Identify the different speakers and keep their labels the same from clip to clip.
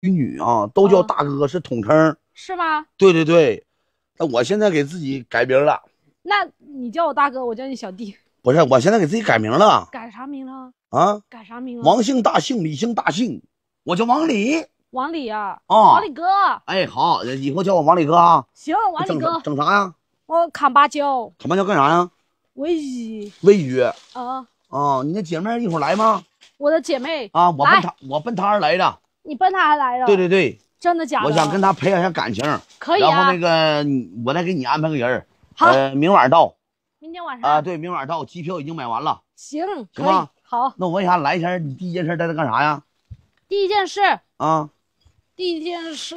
Speaker 1: 女啊，都叫大哥是统称是吗？对对对，那我现在给自己改名了。
Speaker 2: 那你叫我大哥，我叫你小弟。
Speaker 1: 不是，我现在给自己改名了。
Speaker 2: 改啥名了？啊？改啥名了？王姓
Speaker 1: 大姓，李姓大姓。我叫王李。
Speaker 2: 王李啊？啊！王李哥。
Speaker 1: 哎，好，以后叫我王李哥啊。
Speaker 2: 行，王李哥。整啥呀？我砍芭蕉。
Speaker 1: 砍芭蕉干啥呀？
Speaker 2: 喂鱼。喂鱼。啊。
Speaker 1: 啊，你那姐妹一会儿来吗？
Speaker 2: 我的姐妹。啊，我奔她，
Speaker 1: 我奔她而来的。
Speaker 2: 你奔他来了？对对对，真的假的？我想跟
Speaker 1: 他培养一下感情。可以啊。然后那个，我再给你安排个人。好，明晚到。
Speaker 2: 明天晚上啊？对，
Speaker 1: 明晚到，机票已经买完了。
Speaker 2: 行，行吧。好，
Speaker 1: 那我问一下，来前你第一件事带他干啥呀？第一件事啊，
Speaker 2: 第一件事，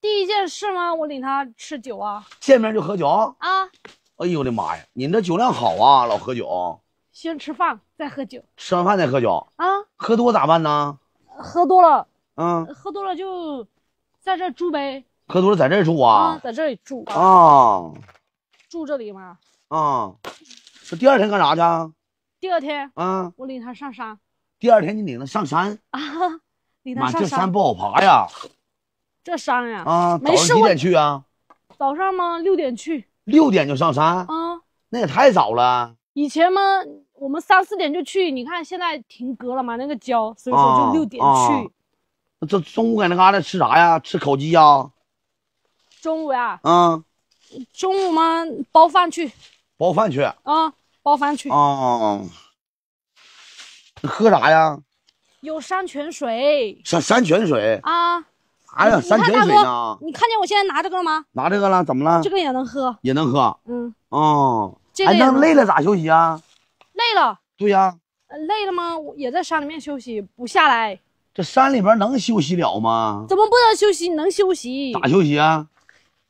Speaker 2: 第一件事吗？我领他吃酒啊。
Speaker 1: 见面就喝酒？啊。哎呦我的妈呀，你这酒量好啊，老喝酒。
Speaker 2: 先吃饭再喝酒。
Speaker 1: 吃完饭再喝酒。啊？喝多咋办呢？
Speaker 2: 喝多了，嗯，喝多了就在这住呗。
Speaker 1: 喝多了在这住啊？啊，
Speaker 2: 在这里住
Speaker 1: 啊？
Speaker 2: 住这里吗？
Speaker 1: 啊。这第二天干啥去？第二天，嗯，
Speaker 2: 我领他上山。
Speaker 1: 第二天你领他上山
Speaker 2: 啊？领他上山不
Speaker 1: 好爬呀。
Speaker 2: 这山呀，啊，早上几点去啊？早上吗？六点去。
Speaker 1: 六点就上山？啊，那也太早了。
Speaker 2: 以前吗？我们三四点就去，你看现在停格了嘛，那个胶，所以说就六点去。
Speaker 1: 这中午搁那嘎达吃啥呀？吃烤鸡呀。中午呀？嗯。
Speaker 2: 中午嘛，包饭去。包饭去。啊，包饭去。
Speaker 1: 啊。喝啥呀？
Speaker 2: 有山泉水。
Speaker 1: 山山泉水啊。啥呀？山泉水呢？
Speaker 2: 你看见我现在拿这个了吗？
Speaker 1: 拿这个了，怎么了？这
Speaker 2: 个也能喝。也能喝。嗯。
Speaker 1: 哦。还能累了咋休息啊？累了，对呀，
Speaker 2: 累了吗？也在山里面休息不下来，
Speaker 1: 这山里边能休息了吗？
Speaker 2: 怎么不能休息？能休息？
Speaker 1: 咋休息啊？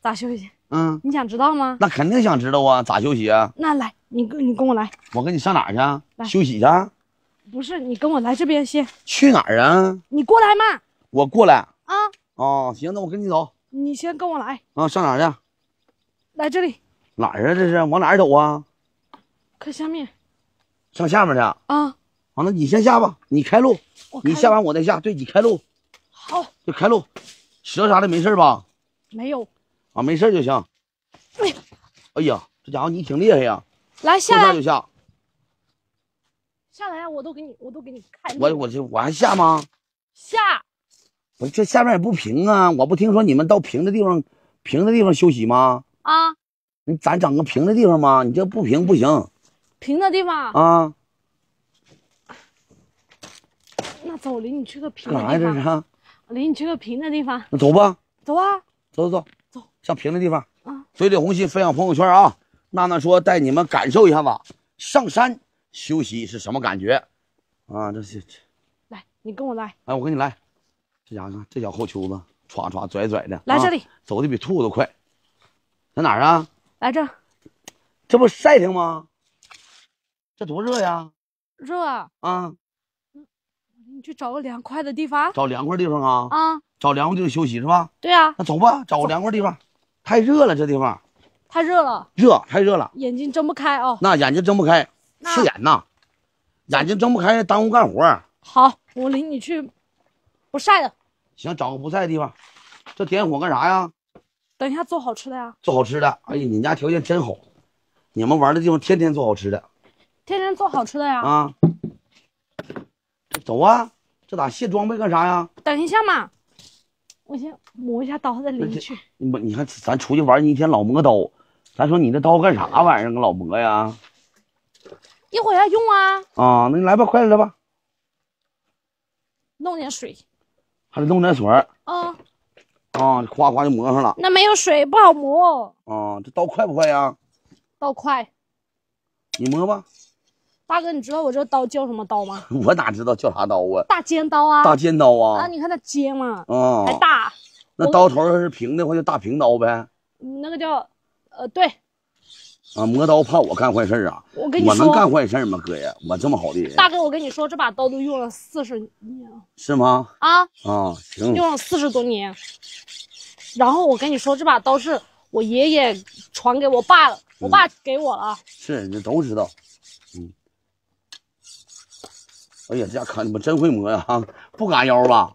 Speaker 1: 咋休息？嗯，
Speaker 2: 你想知道吗？
Speaker 1: 那肯定想知道啊！咋休息啊？
Speaker 2: 那来，你跟，你跟我来，
Speaker 1: 我跟你上哪儿去？来休息去
Speaker 2: 不是，你跟我来这边先。
Speaker 1: 去哪儿啊？
Speaker 2: 你过来嘛。
Speaker 1: 我过来。啊哦，行，那我跟你走。
Speaker 2: 你先跟我来
Speaker 1: 啊，上哪儿去？来这里。哪儿啊？这是往哪儿走啊？看下面。上下面去啊！完了，你先下吧，你开路，你下完我再下。对你开路，好，就开路。蛇啥的没事吧？没有啊，没事就行。哎呀，哎呀，这家伙你挺厉害呀！来下就下，
Speaker 2: 下来我都给你，我都给你开路。我我
Speaker 1: 就我还下吗？下，我这下面也不平啊！我不听说你们到平的地方，平的地方休息吗？啊，你咱整个平的地方吗？你这不平不行。
Speaker 2: 平的地方啊，那走，领你去个平。干啥这是？领你去个平的地方。那走吧。走啊！走走走走，
Speaker 1: 上平的地方啊！嘴里红心分享朋友圈啊！娜娜说带你们感受一下子上山休息是什么感觉啊！这是
Speaker 2: 来，你跟我来，
Speaker 1: 啊，我跟你来。这家伙这小后丘子，歘歘拽拽的，来这里走的比兔子快，在哪儿啊？来这，这不晒挺吗？这多热呀！热啊！嗯，
Speaker 2: 你去找个凉快的地方。找
Speaker 1: 凉快地方啊！啊，找凉快地方休息是吧？对啊。那走吧，找个凉快地方。太热了，这地方。太热了。热，太热了。
Speaker 2: 眼睛睁不开啊！
Speaker 1: 那眼睛睁不开，刺眼呐！眼睛睁不开，耽误干活。
Speaker 2: 好，我领你去不晒的。
Speaker 1: 行，找个不晒的地方。这点火干啥呀？
Speaker 2: 等一下做好吃的呀。
Speaker 1: 做好吃的。哎呀，你们家条件真好，你们玩的地方天天做好吃的。
Speaker 2: 天天做好吃的呀！
Speaker 1: 啊，走啊！这咋卸装备干啥呀？
Speaker 2: 等一下嘛，我先磨一下刀再拎去。
Speaker 1: 你你看，咱出去玩你一天老磨刀，咱说你那刀干啥玩意儿，老磨呀？
Speaker 2: 一会儿要用啊！
Speaker 1: 啊，那你来吧，快点来吧，弄点水，还得弄点水啊！啊，夸夸就磨上了。
Speaker 2: 那没有水不好磨。
Speaker 1: 啊，这刀快不快呀？刀快，你磨吧。
Speaker 2: 大哥，你知道我这刀叫什么刀吗？
Speaker 1: 我哪知道叫啥刀啊？
Speaker 2: 大尖刀啊！大
Speaker 1: 尖刀啊！啊，
Speaker 2: 你看它尖嘛，
Speaker 1: 啊，还大。那刀头要是平的话，就大平刀呗。
Speaker 2: 那个叫，呃，对。
Speaker 1: 啊，磨刀怕我干坏事啊！我跟你说，我能干坏事吗，哥呀？我这么好的人。大
Speaker 2: 哥，我跟你说，这把刀都用了四十年。是吗？啊。
Speaker 1: 啊，行。用了
Speaker 2: 四十多年。然后我跟你说，这把刀是我爷爷传给我爸的，我爸给我了。
Speaker 1: 是，你都知道。哎呀，这家康，你们真会磨呀！不嘎腰吧？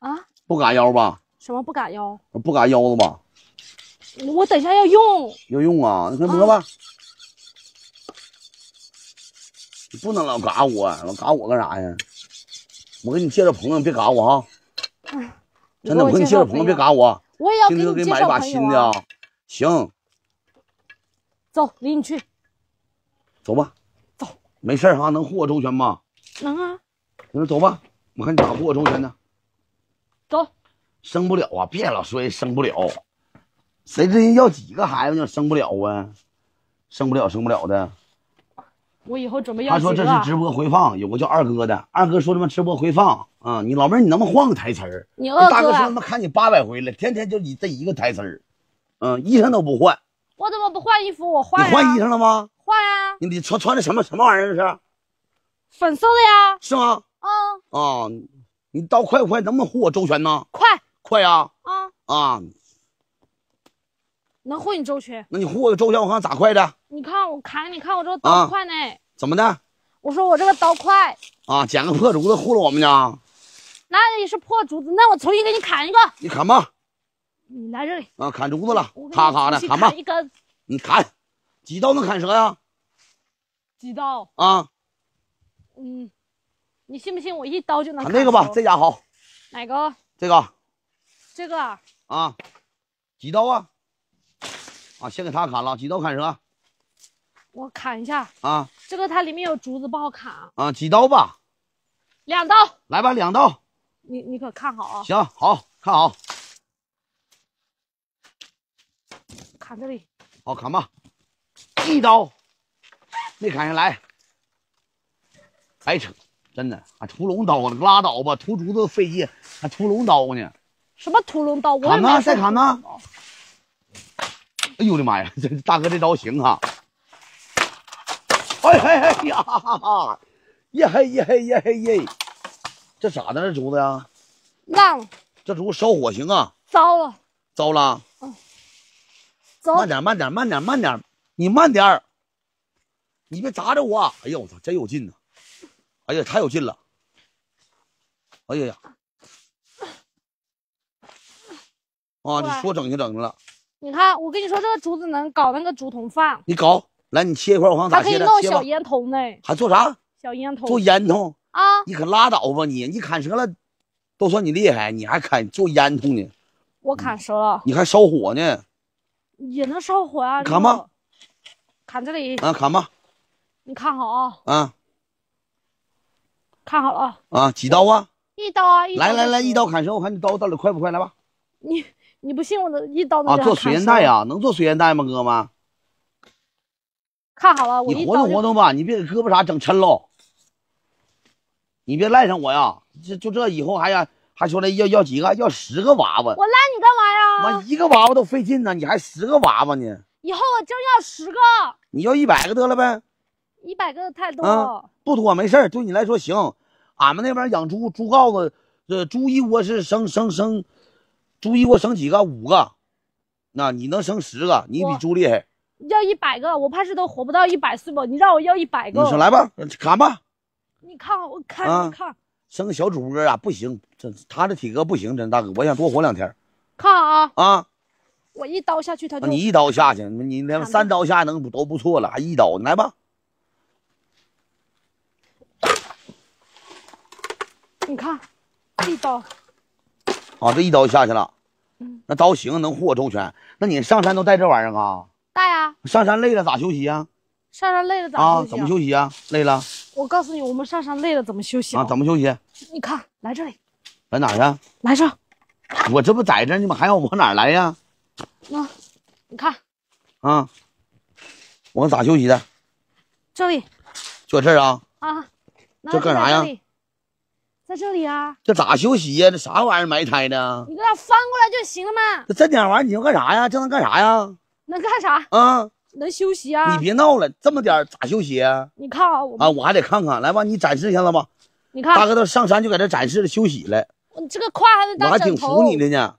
Speaker 1: 啊，不嘎腰吧？
Speaker 2: 什么不嘎腰？
Speaker 1: 不嘎腰子吧？
Speaker 2: 我等下要用，
Speaker 1: 要用啊！你快磨吧，你不能老嘎我，老嘎我干啥呀？我给你介绍朋友，别嘎我
Speaker 2: 哈！的，我给你介绍朋友，别嘎
Speaker 1: 我。我也要亲自给你买一把新的啊！行，
Speaker 2: 走，领你去，
Speaker 1: 走吧，走，没事儿哈，能护我周全吗？能啊，那走吧，我看你咋不我终身呢？走，生不了啊！别老说生不了，谁至人要几个孩子呢？生不了啊，生不了，生不了的。
Speaker 2: 我以后准备。他说这是直
Speaker 1: 播回放，有个叫二哥的，二哥说他妈直播回放啊！你老妹儿，你能不能换个台词儿？你二大哥说他妈看你八百回了，天天就你这一个台词儿，嗯，衣裳都不换。
Speaker 2: 我怎么不换衣服？我换。你换衣裳了吗？换啊。
Speaker 1: 你你穿穿的什么什么玩意儿？这是。
Speaker 2: 粉色的呀，是吗？嗯
Speaker 1: 啊，你刀快不快？能不能护我周全呢？快快啊！啊啊，
Speaker 2: 能护你周全。
Speaker 1: 那你护我周全，我看咋快的。
Speaker 2: 你看我砍，你看我这刀快呢。怎么的？我说我这个刀快
Speaker 1: 啊，捡个破竹子糊弄我们呢。
Speaker 2: 那也是破竹子，那我重新给你砍一个。你砍吧，你来这里
Speaker 1: 啊，砍竹子了，咔咔的砍吧。一根。你砍，几刀能砍折呀？几刀啊？
Speaker 2: 嗯，你信不信我一刀就能砍那个吧？这家好，哪个？这个，这个
Speaker 1: 啊，几刀啊？啊，先给他砍了几刀，砍折。
Speaker 2: 我砍一下啊，这个它里面有竹子，不好砍啊。
Speaker 1: 啊，几刀吧？两刀，来吧，两刀。
Speaker 2: 你你可看好啊？
Speaker 1: 行，好看好。砍这里，好砍吧？一刀没砍下来。白扯，真的还屠龙刀呢？拉倒吧，屠竹子费劲，还屠龙刀呢？
Speaker 2: 什么屠龙刀？砍呐，再砍呐！
Speaker 1: 哎呦我的妈呀，这大哥这招行啊！哎嘿
Speaker 2: 哎呀，哈哈，
Speaker 1: 耶嘿耶嘿耶嘿耶！这咋的？这竹子呀？烂了。这竹子烧火行啊？糟了，糟了。嗯。慢点，慢点，慢点，慢点，你慢点你别砸着我！哎呦我操，真有劲呐！哎呀，太有劲了！哎呀呀！啊，你说整就整了。
Speaker 2: 你看，我跟你说，这个竹子能搞那个竹筒饭。
Speaker 1: 你搞来，你切一块，我看看咋切。还可以弄小烟筒呢。还做啥？
Speaker 2: 小烟筒。做烟筒啊！你可拉
Speaker 1: 倒吧你！你砍折了，都算你厉害。你还砍做烟筒呢？
Speaker 2: 我砍折了。
Speaker 1: 你还烧火呢？
Speaker 2: 也能烧火啊！砍吧，砍这里。啊，砍吧。你看好啊！啊。看好了
Speaker 1: 啊！啊，几刀啊？
Speaker 2: 一刀啊！来来来，一刀
Speaker 1: 砍死！我看你刀到底快不快？来吧！
Speaker 2: 你你不信我的一刀啊？能做水烟袋啊？
Speaker 1: 能做水烟袋吗，哥们？
Speaker 2: 看好了，我你活动活
Speaker 1: 动吧，你别给胳膊啥整抻喽。你别赖上我呀！就就这以后还要还说来要要几个？要十个娃娃？我赖
Speaker 2: 你干嘛呀？我一
Speaker 1: 个娃娃都费劲呢，你还十个娃娃呢？
Speaker 2: 以后我就要十个。
Speaker 1: 你要一百个得了呗。
Speaker 2: 一百个太多，
Speaker 1: 不妥，没事对你来说行。俺们那边养猪，猪羔子，呃，猪一窝是生生生，猪一窝生几个？五个，那你能生十个？你比猪厉害。
Speaker 2: 要一百个，我怕是都活不到一百岁吧？你让我要一百个。你说来吧，砍吧。你看我看，你看
Speaker 1: 生个小主播啊，不行，这他这体格不行，真大哥，我想多活两天。看啊啊！
Speaker 2: 我一刀下去，他就你一刀
Speaker 1: 下去，你连三刀下能都不错了，还一刀，来吧。
Speaker 2: 你看，这一刀，
Speaker 1: 啊，这一刀下去了。嗯，那刀行，能护我周全。那你上山都带这玩意儿啊？带呀，上山累了咋休息啊？
Speaker 2: 上山累了咋休息？啊，怎么休
Speaker 1: 息啊？累了。
Speaker 2: 我告诉你，我们上山累了怎么休息啊？怎么休息？你看来这里。来哪去？来这。
Speaker 1: 我这不在这儿，吗？还要往哪来呀？
Speaker 2: 那，你看，
Speaker 1: 啊，我们咋休息的？这里。就这儿啊？
Speaker 2: 啊。这干啥呀？在这里呀，
Speaker 1: 这咋休息呀？这啥玩意儿埋汰呢？你
Speaker 2: 给它翻过来就行了嘛。
Speaker 1: 这这点玩意儿你要干啥呀？这能干啥呀？
Speaker 2: 能干啥？啊，能休息啊！你别
Speaker 1: 闹了，这么点咋休息啊？
Speaker 2: 你看啊，啊，我
Speaker 1: 还得看看，来吧，你展示一下子吧。
Speaker 2: 你看，大哥都上
Speaker 1: 山就搁这展示了休息了。
Speaker 2: 你这个胯还得当枕头。我还挺服你的
Speaker 1: 呢。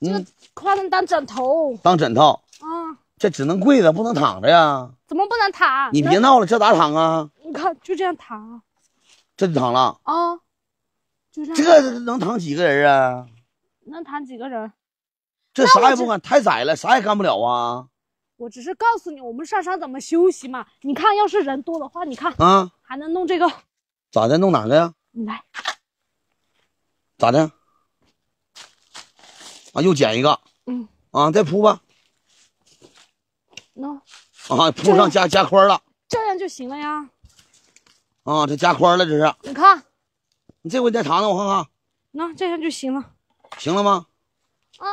Speaker 1: 这
Speaker 2: 胯能当枕头？
Speaker 1: 当枕头。啊，这只能跪着，不能躺着呀。
Speaker 2: 怎么不能躺？你别闹
Speaker 1: 了，这咋躺啊？
Speaker 2: 你看，就这样躺。
Speaker 1: 这就躺了。啊。这能躺几个人啊？
Speaker 2: 能躺几个人？
Speaker 1: 这啥也不管，太窄了，啥也干不了啊！
Speaker 2: 我只是告诉你，我们上山怎么休息嘛。你看，要是人多的话，你看啊，还能弄这个，
Speaker 1: 咋的？弄哪个呀？你来，咋的？啊，又捡一个。嗯。啊，再铺吧。那。啊，铺上加加宽了，
Speaker 2: 这样就行了呀。
Speaker 1: 啊，这加宽了，这是。你看。你这回再躺躺我看看，
Speaker 2: 那这样就行了，行了吗？啊，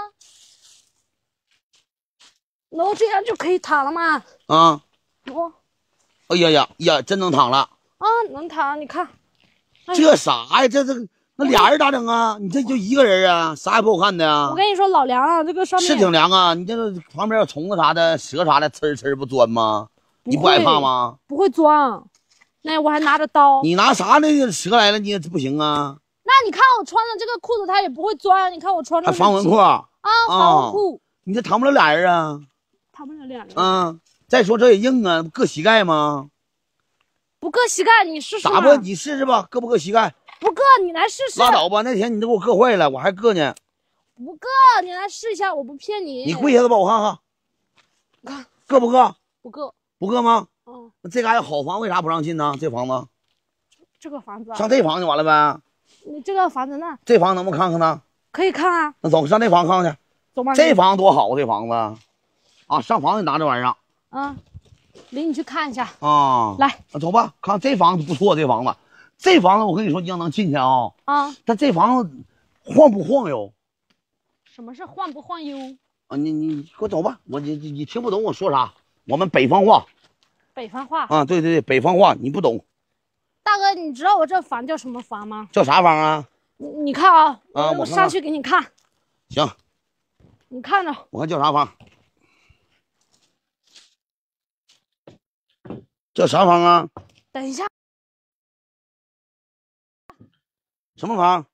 Speaker 2: 那这样就可以躺了吗？
Speaker 1: 啊，哎呀呀呀，真能躺了！
Speaker 2: 啊，能躺，你看，这啥
Speaker 1: 呀？这这那俩人咋整啊？你这就一个人啊，啥也不好看的啊！我跟
Speaker 2: 你说，老凉，这个上面。是挺
Speaker 1: 凉啊。你这个旁边有虫子啥的、蛇啥的，呲呲不钻吗？你不害怕吗？
Speaker 2: 不会钻。那我还拿着刀，你
Speaker 1: 拿啥呢？蛇来了你也不行啊。
Speaker 2: 那你看我穿的这个裤子，它也不会钻。你看我穿的防蚊裤啊，防蚊裤。
Speaker 1: 你这躺不了俩人啊，
Speaker 2: 躺不了俩人啊。
Speaker 1: 再说这也硬啊，硌膝盖吗？
Speaker 2: 不硌膝盖，你试试。咋不？
Speaker 1: 你试试吧，硌不硌膝盖？
Speaker 2: 不硌，你来试试。拉倒
Speaker 1: 吧，那天你都给我硌坏了，我还硌呢。
Speaker 2: 不硌，你来试一下，我不骗你。你跪下吧，我看看。你看硌不硌？不硌。
Speaker 1: 不硌吗？哦，这嘎有好房，为啥不让进呢？这房子，
Speaker 2: 这个房子，上这房就完了呗。你这个房子那，
Speaker 1: 这房能不能看看呢？
Speaker 2: 可以看啊。
Speaker 1: 那走上这房看看去，
Speaker 2: 走吧。这房
Speaker 1: 多好，这房子，啊，上房得拿这玩意儿。
Speaker 2: 嗯，领你去看一下
Speaker 1: 啊。来，走吧，看这房子不错，这房子，这房子我跟你说，你要能进去啊啊，但这房子晃不晃悠？
Speaker 2: 什么是晃不晃悠？
Speaker 1: 啊，你你给我走吧，我你你你听不懂我说啥，我们北方话。
Speaker 2: 北方话啊，
Speaker 1: 对对对，北方话你不懂。
Speaker 2: 大哥，你知道我这房叫什么房吗？
Speaker 1: 叫啥房啊？你看啊，我上去给你看。行。你看着。我看叫啥房？叫啥房啊？等一下。什么房？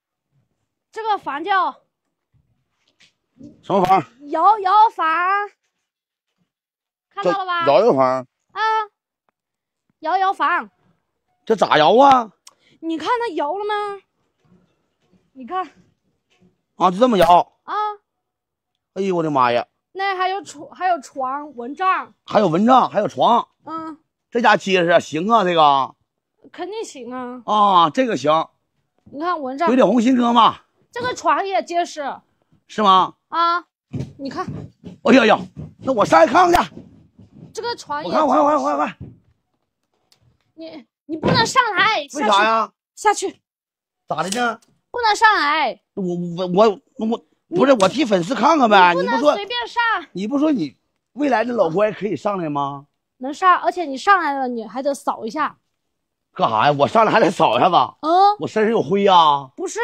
Speaker 2: 这个房叫什么房？摇摇房。看到了吧？摇摇
Speaker 1: 房。啊。
Speaker 2: 摇摇房，
Speaker 1: 这咋摇啊？
Speaker 2: 你看他摇了吗？你看，
Speaker 1: 啊，就这么摇啊！哎呦，我的妈呀！
Speaker 2: 那还有床，还有床蚊帐，
Speaker 1: 还有蚊帐，还有床。嗯，这家结实，行啊，这个
Speaker 2: 肯定行啊。
Speaker 1: 啊，这个行。
Speaker 2: 你看蚊帐。鬼脸红，心哥嘛。这个床也结实，是吗？啊，你看，
Speaker 1: 哎呀呀，那我上去看看去。
Speaker 2: 这个床。我看，我看，我看，我看。你你不能上来，为啥呀？下去，咋的呢？不能上来，我我我
Speaker 1: 我不是我替粉丝看看呗？你不能随便上，你不说你未来的老公也可以上来吗？
Speaker 2: 能上，而且你上来了你还得扫一下，
Speaker 1: 干啥呀？我上来还得扫一下子？嗯，我身上有灰呀。
Speaker 2: 不是，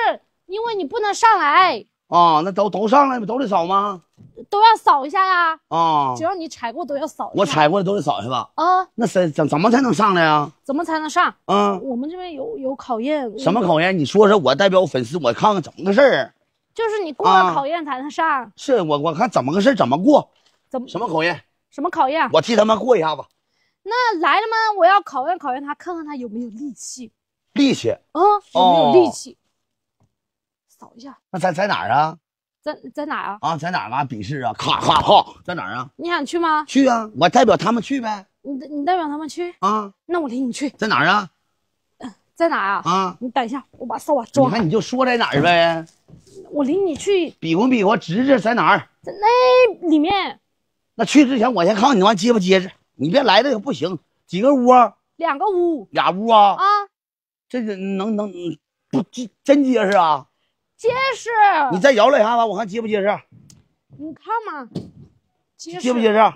Speaker 2: 因为你不能上来。
Speaker 1: 啊，那都都上来不都得扫吗？
Speaker 2: 都要扫一下呀。啊，只要你踩过都要扫。我
Speaker 1: 踩过的都得扫一下子。啊，那怎怎怎么才能上来呀？
Speaker 2: 怎么才能上？啊，我们这边有有考验。什么考
Speaker 1: 验？你说说，我代表粉丝，我看看怎么个事儿。
Speaker 2: 就是你过了考验才能上。
Speaker 1: 是我我看怎么个事儿，怎么过？
Speaker 2: 怎么什么考验？什么考验？我替他们过一下子。那来了吗？我要考验考验他，看看他有没有力气。力气。啊。有没有力气？
Speaker 1: 扫一下，那在在哪儿啊？
Speaker 2: 在在哪儿啊？
Speaker 1: 啊，在哪儿啊？笔试啊！咔咔咔！在哪儿啊？
Speaker 2: 你想去吗？
Speaker 1: 去啊！我代表他们去呗。
Speaker 2: 你你代表他们去？啊，那我领你去。在哪儿啊？在哪儿啊？啊！你等一下，我把扫把装。你看你就
Speaker 1: 说在哪儿呗。我领你去。比划比划，侄子在哪儿？在那里面。那去之前我先看你完结不结实，你别来的不行。几个屋？啊？
Speaker 2: 两个屋。
Speaker 1: 俩屋啊？啊。这个能能不结，真结实啊？
Speaker 2: 结实！你再
Speaker 1: 摇两下子，我看结不结实。
Speaker 2: 你看嘛，结不结实？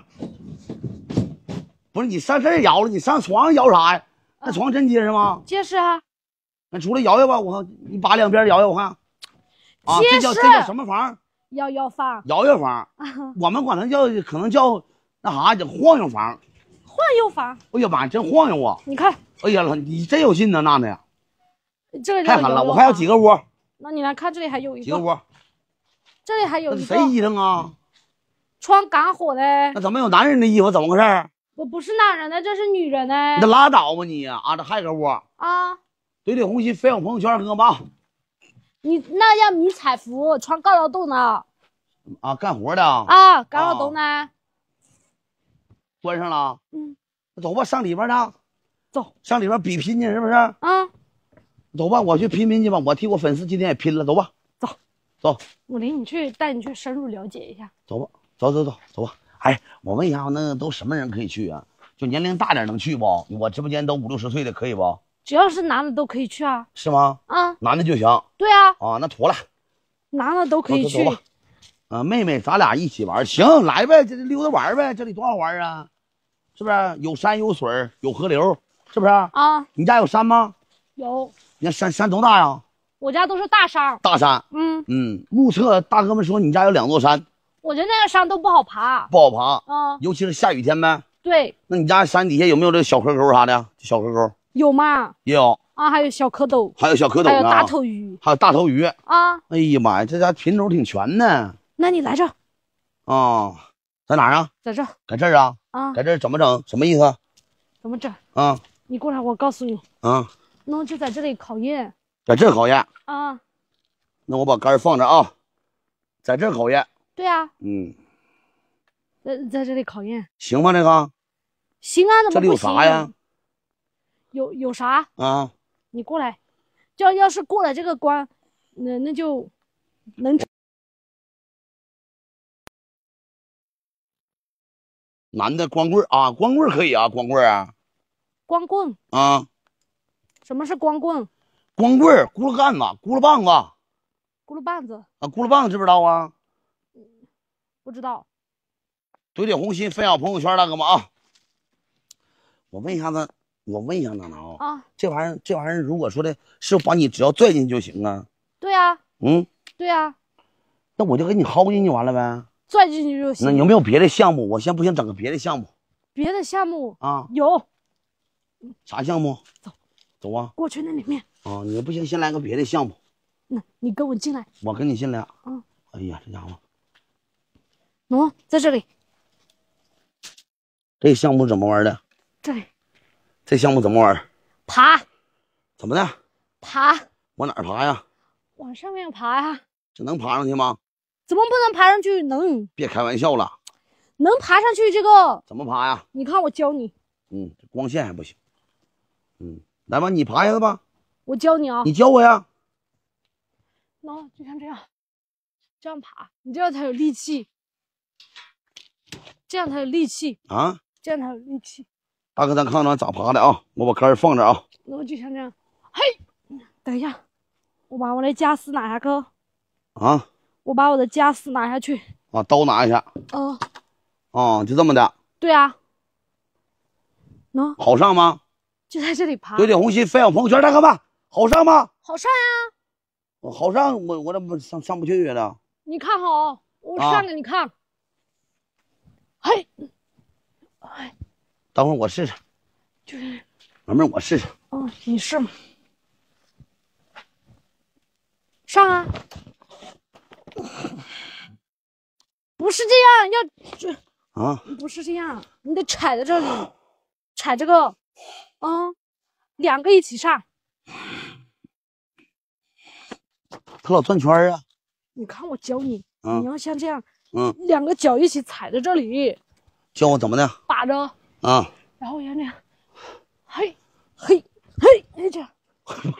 Speaker 1: 不是你上这摇了，你上床上摇啥呀？那床真结实吗？结实啊！那出来摇摇吧，我你把两边摇摇，我看。
Speaker 2: 结实。这叫这叫什么房？摇摇房。
Speaker 1: 摇摇房，我们管它叫可能叫那啥，叫晃悠房。
Speaker 2: 晃悠房。
Speaker 1: 哎呀妈，真晃悠啊！你看。哎呀，你真有劲呢，娜娜。
Speaker 2: 这个太狠了，我还要几个窝。那你来看，这里还有一个窝，这里还有一个谁衣裳啊？穿干活的。
Speaker 1: 那怎么有男人的衣服？怎么回事？
Speaker 2: 我不是男人的，这是女人的。那拉
Speaker 1: 倒吧你！啊，这还个窝啊！怼怼红心，分享朋友圈，哥们。
Speaker 2: 你那叫迷彩服，穿干活的呢。
Speaker 1: 啊，干活的。啊，
Speaker 2: 干活的呢。关上了。嗯。
Speaker 1: 走吧，上里边呢。走，上里边比拼去，是不是？嗯。走吧，我去拼拼去吧，我替我粉丝今天也拼了。走吧，走走，
Speaker 2: 我领你去，带你去深入了解一下。
Speaker 1: 走吧，走走走走吧。哎，我问一下，那都什么人可以去啊？就年龄大点能去不？我直播间都五六十岁的可以不？
Speaker 2: 只要是男的都可以去啊。是吗？啊，男的就行。对啊。啊，那妥了，男的都可以去。走吧。
Speaker 1: 啊，妹妹，咱俩一起玩行，来呗，这溜达玩呗，这里多好玩啊！是不是？有山有水有河流，是不是？啊，你家有山吗？有。你家山山多大呀？
Speaker 2: 我家都是大山，大山。嗯
Speaker 1: 嗯，目测大哥们说你家有两座山。
Speaker 2: 我觉得那个山都不好爬，
Speaker 1: 不好爬。嗯，尤其是下雨天呗。对。那你家山底下有没有这个小河沟啥的？小河沟
Speaker 2: 有吗？也有啊，还有小蝌蚪，还有小蝌蚪，还有大头鱼，还有大头鱼啊。
Speaker 1: 哎呀妈呀，这家品种挺全的。那你来这啊，在哪儿啊？在这，在这儿啊。啊，在这儿怎么整？什么意思？怎么整啊？
Speaker 2: 你过来，我告诉你啊。那就在这里考验，在这考验啊。
Speaker 1: 那我把杆放着啊，在这考验。对啊，嗯，
Speaker 2: 在在这里考验，
Speaker 1: 行吗？那个
Speaker 2: 行啊，怎么这里有啥呀？有有啥啊？你过来，要要是过了这个关，那那就能。
Speaker 1: 男的光棍啊，光棍可以啊，光棍啊，光棍啊。
Speaker 2: 什么是光棍？
Speaker 1: 光棍儿、轱辘杆子、轱辘棒子、轱辘棒子啊！轱辘棒子知不知道啊？不知道。怼点红心，分享朋友圈，大哥们啊！我问一下子，我问一下子啊！啊！这玩意儿，这玩意儿，如果说的是把你只要拽进去就行啊？对呀。嗯，对呀。那我就给你薅进去完了呗。
Speaker 2: 拽进去就行。那有没有
Speaker 1: 别的项目？我先不行，整个别的项目。
Speaker 2: 别的项目啊？有。
Speaker 1: 啥项目？走。走啊，
Speaker 2: 过去那里面。
Speaker 1: 啊，你不行，先来个别的项目。那，你跟我进来。我跟你进来。啊，哎呀，这家伙，
Speaker 2: 喏，在这里。
Speaker 1: 这项目怎么玩的？这。这项目怎么玩？爬。怎么的？爬。往哪儿爬呀？
Speaker 2: 往上面爬呀。
Speaker 1: 这能爬上去吗？
Speaker 2: 怎么不能爬上去？能。
Speaker 1: 别开玩笑了。
Speaker 2: 能爬上去，这个。怎么爬呀？你看我教你。
Speaker 1: 嗯，光线还不行。嗯。来吧，你爬一下子吧。
Speaker 2: 我教你啊，你教我呀。喏，就像这样，这样爬，你这样才有力气。这样才有力气啊，这样才有力气。
Speaker 1: 大哥，咱看看咋爬的啊？我把杆放这啊。
Speaker 2: 那我就像这样。嘿，等一下，我把我的家私拿下去。啊，我把我的家私拿下去。
Speaker 1: 把刀拿一下。哦。啊，就这么的。
Speaker 2: 对啊。喏。好上吗？就在这里爬，点点红
Speaker 1: 心，分享朋友圈，大哥们，好上吗？
Speaker 2: 好上呀，
Speaker 1: 好上，我我怎么上上不去了？
Speaker 2: 你看好，我上给你看。嘿，
Speaker 1: 哎，等会儿我试试，就是，妹妹我试试，
Speaker 2: 啊，你试嘛。上啊，不是这样，要这啊，不是这样，你得踩在这里，踩这个。啊，两个一起上。
Speaker 1: 他老转圈啊！
Speaker 2: 你看我教你，你要像这样，嗯，两个脚一起踩在这里。教我怎么的？把着啊，然后这样，嘿，嘿，嘿，哎这。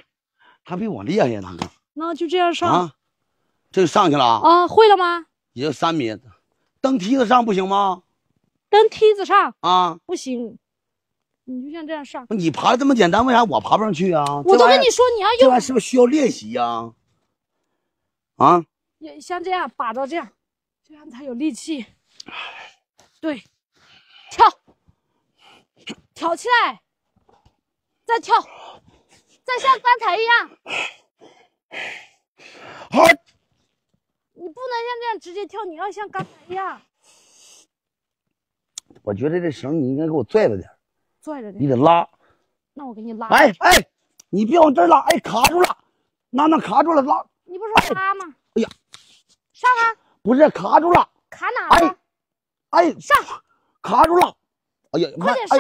Speaker 1: 他比我厉害呀，大哥。
Speaker 2: 那就这样上啊，
Speaker 1: 这就上去了啊。啊，会了吗？也就三米，蹬梯子上不行吗？
Speaker 2: 蹬梯子上啊，不行。你就像这样上，你爬
Speaker 1: 这么简单，为啥我爬不上去啊？我都跟你说，你要用这玩意是不是需要练习呀？啊，
Speaker 2: 像这样，把着这样，这样才有力气。对，跳，跳起来，再跳，再像刚才一样。好，你不能像这样直接跳，你要像刚才一样。
Speaker 1: 我觉得这绳你应该给我拽着点。拽着你得拉，
Speaker 2: 那我给你拉。哎
Speaker 1: 哎，你别往这拉，哎，卡住了，娜娜卡住了？拉，
Speaker 2: 你不说拉吗？哎呀，上啊！
Speaker 1: 不是卡住了，卡哪了？哎，上，卡住了，哎呀，快点上，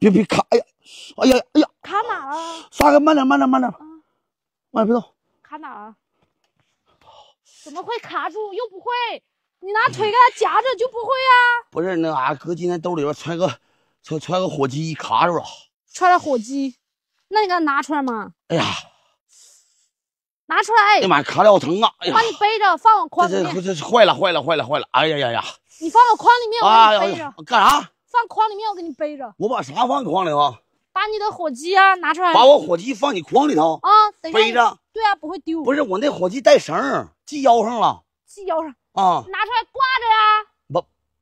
Speaker 1: 别别卡，哎呀，哎呀，哎呀，
Speaker 2: 卡哪了？
Speaker 1: 沙哥，慢点，慢点，慢点，慢点，别动。
Speaker 2: 卡哪了？怎么会卡住？又不会，你拿腿给他夹着就不会啊？
Speaker 1: 不是，那啊、哥今天兜里边揣个。穿穿个火机，卡住了。
Speaker 2: 穿了火机，那你给它拿出来嘛。哎呀，拿出来！哎呀妈呀，
Speaker 1: 卡的好疼啊！哎呀，把你
Speaker 2: 背着，放我筐里。这
Speaker 1: 这这坏了坏了坏了坏了！哎呀呀呀！
Speaker 2: 你放我筐里面，我给你背着。干啥？放筐里面，我给你背着。
Speaker 1: 我把啥放筐里啊？
Speaker 2: 把你的火机啊拿出来。把我火
Speaker 1: 机放你筐里头啊？背着。
Speaker 2: 对啊，不会丢。不是我
Speaker 1: 那火机带绳系腰上了。
Speaker 2: 系腰上啊？拿出来挂着呀。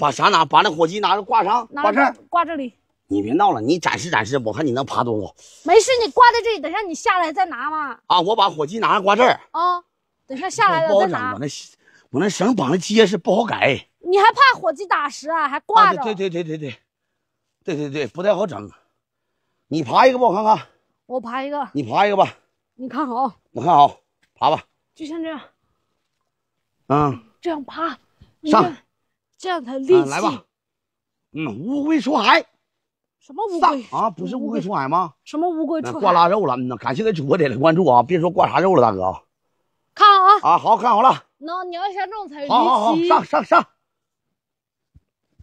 Speaker 1: 把啥拿？把那火机拿着挂上，挂这挂这里。你别闹了，你展示展示，我看你能爬多高。
Speaker 2: 没事，你挂在这里，等下你下来再拿嘛。
Speaker 1: 啊！我把火机拿着挂这儿。
Speaker 2: 啊，等下下来了再拿。
Speaker 1: 不好整，我那我那绳绑的结实，不好改。
Speaker 2: 你还怕火机打实啊？还挂着？对
Speaker 1: 对对对对，对对对，不太好整。你爬一个，吧，我看看。
Speaker 2: 我爬一个。你爬一个吧。你看好。
Speaker 1: 我看好。爬吧。就像这样。嗯，
Speaker 2: 这样爬上。这样才利气。来吧，
Speaker 1: 嗯，乌龟出
Speaker 2: 海，什么乌龟啊？不是乌龟出海吗？什么乌龟出挂腊
Speaker 1: 肉了？嗯，感谢给主播点的关注啊！别说挂啥肉了，大哥啊，看啊啊，好看好了。
Speaker 2: 那你要像这种才一级。好，好，好，上，
Speaker 1: 上，上。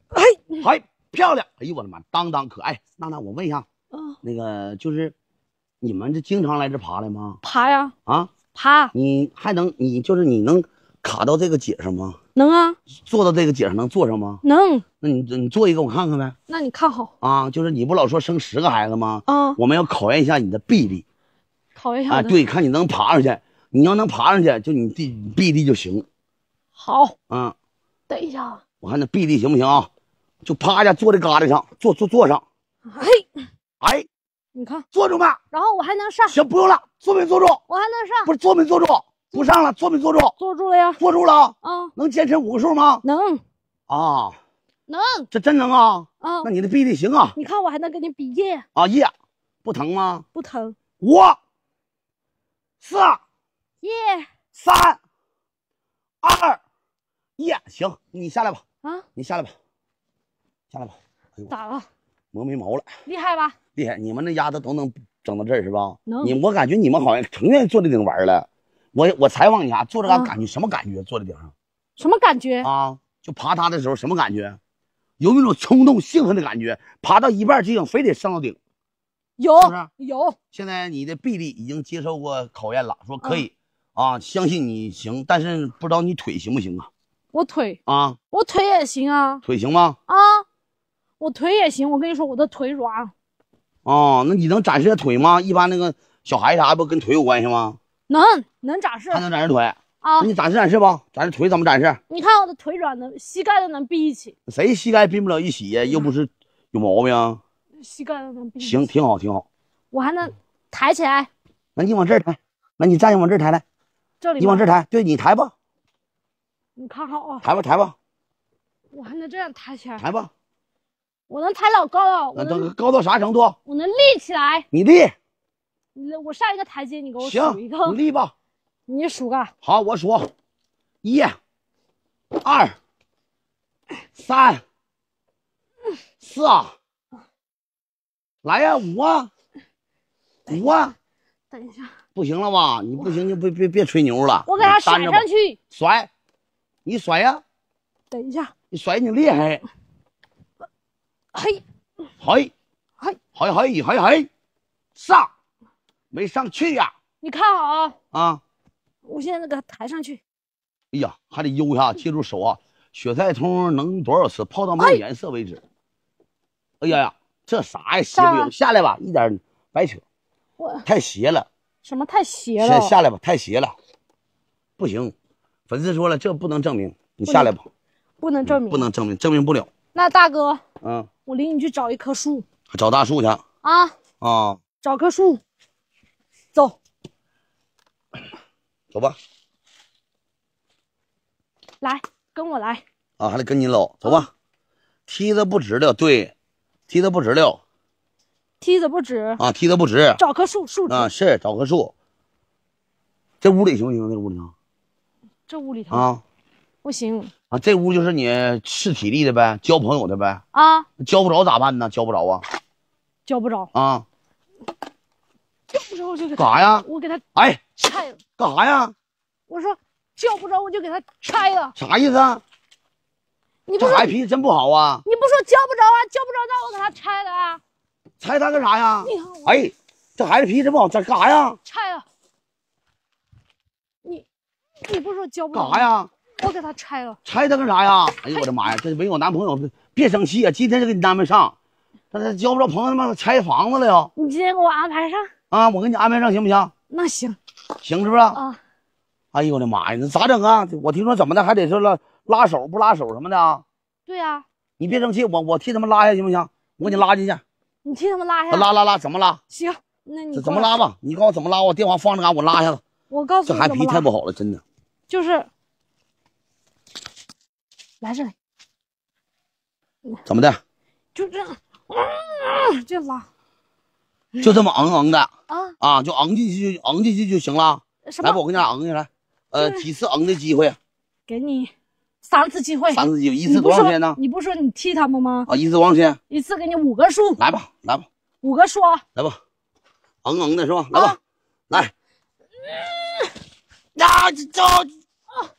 Speaker 1: 嘿，嘿，漂亮！哎呦我的妈，当当可爱。娜娜，我问一下，嗯，那个就是你们这经常来这爬来吗？爬呀，啊，爬。你还能，你就是你能卡到这个节上吗？能啊，坐到这个井上能坐上吗？能。那你你坐一个我看看呗。
Speaker 2: 那你看好
Speaker 1: 啊，就是你不老说生十个孩子吗？啊，我们要考验一下你的臂力。
Speaker 2: 考验一下。哎，对，
Speaker 1: 看你能爬上去。你要能爬上去，就你臂臂力就行。好嗯，等一下，我看那臂力行不行啊？就趴下坐这旮旯上，坐坐坐上。
Speaker 2: 嘿，哎，你看坐住吧。然后我还能上。行，不用了，坐没坐住？我还能上。不是坐没坐住？
Speaker 1: 不上了，坐没坐住？坐住了呀，坐住了。
Speaker 2: 啊，能坚持五个数吗？能。啊，能。
Speaker 1: 这真能啊。
Speaker 2: 啊，那你的臂力行啊？你看我还能跟你比耶。
Speaker 1: 啊耶，不疼吗？不疼。五、
Speaker 2: 四、耶、三、二、
Speaker 1: 耶，行，你下来吧。啊，你下来吧，下来吧。哎呦，咋了？磨没毛了，厉害吧？厉害。你们那丫头都能整到这儿是吧？能。你我感觉你们好像成愿坐这顶玩了。我我采访你啊，坐这嘎感觉什么感觉？坐这顶上，
Speaker 2: 什么感觉
Speaker 1: 啊？就爬它的时候什么感觉？有一种冲动兴奋的感觉。爬到一半就想非得上到顶，有是不是？有。现在你的臂力已经接受过考验了，说可以啊，相信你行，但是不知道你腿行不行啊？我腿啊，
Speaker 2: 我腿也行啊。腿行吗？啊，我腿也行。我跟你说，我的腿软。
Speaker 1: 哦，那你能展示下腿吗？一般那个小孩啥不跟腿有关系吗？
Speaker 2: 能能展示，还能展
Speaker 1: 示腿啊！你展示展示吧，展示腿怎么展示？
Speaker 2: 你看我的腿软的，膝盖都能并一起。
Speaker 1: 谁膝盖并不了一起呀？又不是有毛病。
Speaker 2: 膝盖都能并。行，
Speaker 1: 挺好，挺好。
Speaker 2: 我还能抬起来。
Speaker 1: 那你往这儿抬。那你站起往这儿抬来。
Speaker 2: 这里。你往这儿抬，
Speaker 1: 对你抬吧。
Speaker 2: 你看好啊。抬吧，抬吧。我还能这样抬起来。抬吧，我能抬老高。
Speaker 1: 那能高到啥程度？
Speaker 2: 我能立起来。你立。我上一个台阶，你给我数一个，努力吧。你数个。
Speaker 1: 好，我数，一、二、三、四啊。来呀，五啊，五啊。等一下，不行了吧？你不行就别别别吹牛了。我给他甩上去。甩，你甩呀。等一下，你甩，你厉害。嗨，嗨，嗨，嘿，嘿，嘿，嘿，嘿，嘿，嘿，上。没上去呀！
Speaker 2: 你看好啊！啊，我现在给它抬上去。
Speaker 1: 哎呀，还得悠一下，记住手啊！雪菜通能多少次泡到没有颜色为止？哎呀呀，这啥呀？斜不下来吧？一点白扯，太斜了。
Speaker 2: 什么太斜了？先下
Speaker 1: 来吧，太斜了，不行。粉丝说了，这不能证明，你下来吧。
Speaker 2: 不能证明，不能
Speaker 1: 证明，证明不了。
Speaker 2: 那大哥，嗯，我领你去找一棵树，找大树去啊啊！找棵树。走，走吧。来，跟我来。
Speaker 1: 啊，还得跟你走，走吧，梯子不直溜。对，梯子不直溜。
Speaker 2: 梯子不直。
Speaker 1: 啊，梯子不直。
Speaker 2: 找棵树，树。啊，
Speaker 1: 是找棵树。这屋里行不行？这屋里头，
Speaker 2: 这屋里头啊？不行。
Speaker 1: 啊，这屋就是你试体力的呗，交朋友的呗。啊，交不着咋办呢？交不着啊？交不着啊？
Speaker 2: 叫不着我就干啥呀？我给他哎拆了干啥呀？我说叫不着我就给他拆了，
Speaker 1: 啥意思啊？你这孩子脾气真不好啊！
Speaker 2: 你不说叫不着啊？叫不着那我给他拆了啊？
Speaker 1: 拆他干啥呀？哎，这孩子脾气真不好，这干啥呀？
Speaker 2: 拆了。你你不说叫不干啥呀？我给他拆了，
Speaker 1: 拆他干啥呀？哎呦我的妈呀！这没有男朋友别生气啊！今天就给你安排上，他他交不着朋友他妈拆房子了哟！
Speaker 2: 你今天给我安排上。
Speaker 1: 啊，我给你安排上行不行？那行，行是不是？啊，哎呦我的妈呀，那咋整啊？我听说怎么的还得是拉拉手不拉手什么的啊？对啊，你别生气，我我替他们拉一下行不行？我给你拉进去，
Speaker 2: 你替他们拉一下。拉拉拉怎么拉？行，那你怎么拉吧？
Speaker 1: 你告诉我怎么拉，我电话放那嘎，我拉一下子。
Speaker 2: 我告诉你，这孩子脾气太不好了，真的。就是，来这，里。怎么的？就这样，啊，这拉。就这么
Speaker 1: 嗯嗯的啊啊，就嗯进去就嗯进去就行了。来吧，我给你俩嗯去来，呃，几次嗯的机会，
Speaker 2: 给你三次机会，三次机会一次多少钱呢？你不说你替他们吗？啊，
Speaker 1: 一次多少钱？
Speaker 2: 一次给你五个数。
Speaker 1: 来吧，来吧，五个数，来吧，嗯嗯的是吧？来，吧，来，
Speaker 2: 那这啊，